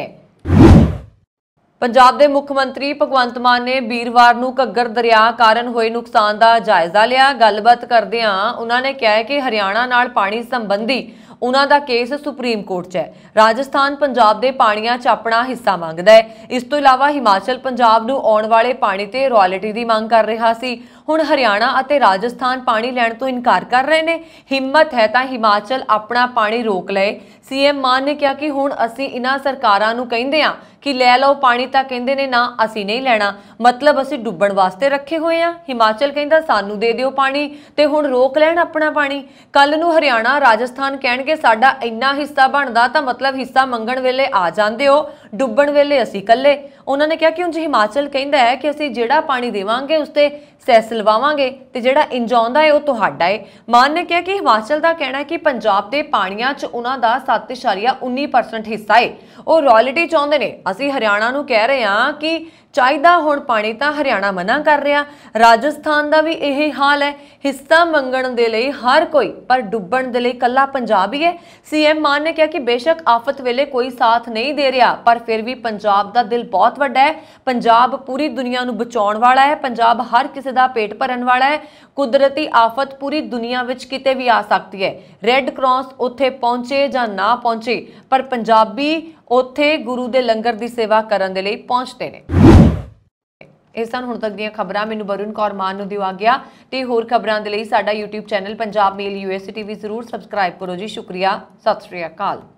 ਪੰਜਾਬ ਦੇ ਮੁੱਖ ਮੰਤਰੀ ਭਗਵੰਤ ਮਾਨ ਨੇ ਵੀਰਵਾਰ ਨੂੰ ਘੱਗਰ ਦਰਿਆ ਕਾਰਨ ਹੋਏ ਨੁਕਸਾਨ ਦਾ ਜਾਇਜ਼ਾ ਲਿਆ ਗੱਲਬਾਤ ਕਰਦਿਆਂ ਉਹਨਾਂ ਨੇ ਕਿਹਾ ਕਿ ਹਰਿਆਣਾ ਨਾਲ ਪਾਣੀ ਸੰਬੰਧੀ ਉਹਨਾਂ ਦਾ ਕੇਸ ਸੁਪਰੀਮ ਕੋਰਟ 'ਚ ਹੈ ਰਾਜਸਥਾਨ ਪੰਜਾਬ ਦੇ ਪਾਣੀਆਂ 'ਚ ਆਪਣਾ ਹਿੱਸਾ ਮੰਗਦਾ ਹੈ ਇਸ ਤੋਂ ਇਲਾਵਾ ਹਿਮਾਚਲ ਪੰਜਾਬ ਨੂੰ ਆਉਣ ਵਾਲੇ ਪਾਣੀ ਤੇ ਰਾਇਲਟੀ ਦੀ ਮੰਗ ਕਰ ਰਿਹਾ ਸੀ ਹੁਣ ਹਰਿਆਣਾ ਅਤੇ ਰਾਜਸਥਾਨ ਪਾਣੀ ਲੈਣ ਤੋਂ ਇਨਕਾਰ ਕਰ ਰਹੇ ਨੇ ਹਿੰਮਤ ਹੈ ਤਾਂ ਹਿਮਾਚਲ ਆਪਣਾ ਪਾਣੀ ਰੋਕ ਲਏ ਸੀਐਮ ਮਾਨ ਨੇ ਕਿਹਾ ਕਿ ਹੁਣ ਅਸੀਂ ਇਹਨਾਂ ਸਰਕਾਰਾਂ ਨੂੰ ਕਹਿੰਦੇ ਆ ਕਿ ਲੈ ਲਓ ਪਾਣੀ ਤਾਂ ਕਹਿੰਦੇ ਨੇ ਨਾ ਅਸੀਂ ਨਹੀਂ ਲੈਣਾ ਮਤਲਬ ਅਸੀਂ ਡੁੱਬਣ ਵਾਸਤੇ ਰੱਖੇ ਹੋਏ ਆ ਹਿਮਾਚਲ ਕਹਿੰਦਾ ਸਾਨੂੰ ਦੇ ਦਿਓ ਪਾਣੀ ਤੇ ਹੁਣ ਰੋਕ ਲੈਣ ਆਪਣਾ ਪਾਣੀ ਕੱਲ ਨੂੰ ਹਰਿਆਣਾ ਰਾਜਸਥਾਨ ਕਹਿਣਗੇ ਸਾਡਾ ਇੰਨਾ ਹਿੱਸਾ ਬਣਦਾ ਤਾਂ ਮਤਲਬ ਹਿੱਸਾ ਮੰਗਣ ਵੇਲੇ ਆ ਜਾਂਦੇ ਹੋ ਡੁੱਬਣ ਵੇਲੇ ਅਸੀਂ ਇਕੱਲੇ ਉਹਨਾਂ ਨੇ ਕਿਹਾ ਕਿ ਉਂਝ ਹਿਮਾਚਲ ਕਹਿੰਦਾ ਹੈ ਕਿ ਅਸੀਂ ਜਿਹੜਾ ਪਾਣੀ ਦੇਵਾਂਗੇ ਉਸ ਤੇ ਸੈਸ ਲਵਾਵਾਂਗੇ ਤੇ ਜਿਹੜਾ ਇੰਜਾਉਂਦਾ ਹੈ ਉਹ ਤੁਹਾਡਾ ਹੈ ਮਾਨ ਨੇ ਕਿਹਾ ਕਿ ਹਿਮਾਚਲ ਦਾ ਕਹਿਣਾ ਹੈ ਕਿ ਪੰਜਾਬ ਦੇ ਪਾਣੀਆਂ 'ਚ ਉਹਨਾਂ ਦਾ 7.19% ਹਿੱਸਾ ਹੈ ਉਹ ਰਾਇਲਟੀ ਚਾਹੁੰਦੇ ਨੇ ਅਸੀਂ ਹਰਿਆਣਾ ਨੂੰ ਕਹਿ ਰਹੇ ਹਾਂ ਕਿ ਚਾਹੀਦਾ ਹੁਣ ਪਾਣੀ ਤਾਂ ਹਰਿਆਣਾ ਮਨਾ ਕਰ ਰਿਹਾ ਰਾਜਸਥਾਨ ਦਾ ਵੀ ਇਹ ਹਾਲ ਹੈ ਹਿੱਸਾ ਮੰਗਣ ਦੇ ਲਈ ਹਰ ਕੋਈ ਪਰ ਡੁੱਬਣ ਦੇ ਲਈ ਕੱਲਾ ਪੰਜਾਬ ਹੀ ਹੈ ਸੀਐਮ ਮਾਨ ਨੇ ਕਿਹਾ ਕਿ ਬੇਸ਼ੱਕ ਆਫਤ ਵੇਲੇ ਕੋਈ ਸਾਥ ਨਹੀਂ ਦੇ ਰਿਹਾ ਪਰ ਫਿਰ ਵੀ ਪੰਜਾਬ ਦਾ ਦਿਲ ਬਹੁਤ ਵੱਡਾ ਹੈ ਪੰਜਾਬ ਪੂਰੀ ਦੁਨੀਆ ਨੂੰ ਬਚਾਉਣ ਵਾਲਾ ਹੈ ਪੰਜਾਬ ਹਰ ਕਿਸੇ ਦਾ ਪੇਟ ਭਰਨ ਵਾਲਾ ਹੈ ਕੁਦਰਤੀ ਆਫਤ ਪੂਰੀ ਦੁਨੀਆ ਵਿੱਚ ਕਿਤੇ ਵੀ ਆ ਸਕਦੀ ਹੈ ਰੈੱਡ ਕਰਾਸ ਉੱਥੇ ਪਹੁੰਚੇ ਜਾਂ ਨਾ ਪਹੁੰਚੇ ਪਰ ਪੰਜਾਬੀ ਉੱਥੇ ਗੁਰੂ ਦੇ ਲੰਗਰ ਦੀ ਸੇਵਾ ਕਰਨ ਦੇ ਲਈ ਪਹੁੰਚਦੇ ਨੇ ਇਸ ਤਰ੍ਹਾਂ ਹੁਣ ਤੱਕ ਦੀਆਂ ਖਬਰਾਂ ਮੈਨੂੰ ਵਰੁਣ ਕੌਰ ਮਾਨ ਨੂੰ ਦਿਵਾ ਗਿਆ ਤੇ ਹੋਰ ਖਬਰਾਂ ਦੇ ਲਈ ਸਾਡਾ YouTube channel Punjab mail UST ਵੀ ਜ਼ਰੂਰ ਸਬਸਕ੍ਰਾਈਬ ਕਰੋ ਜੀ ਸ਼ੁਕਰੀਆ ਸਤਿ ਸ੍ਰੀ ਅਕਾਲ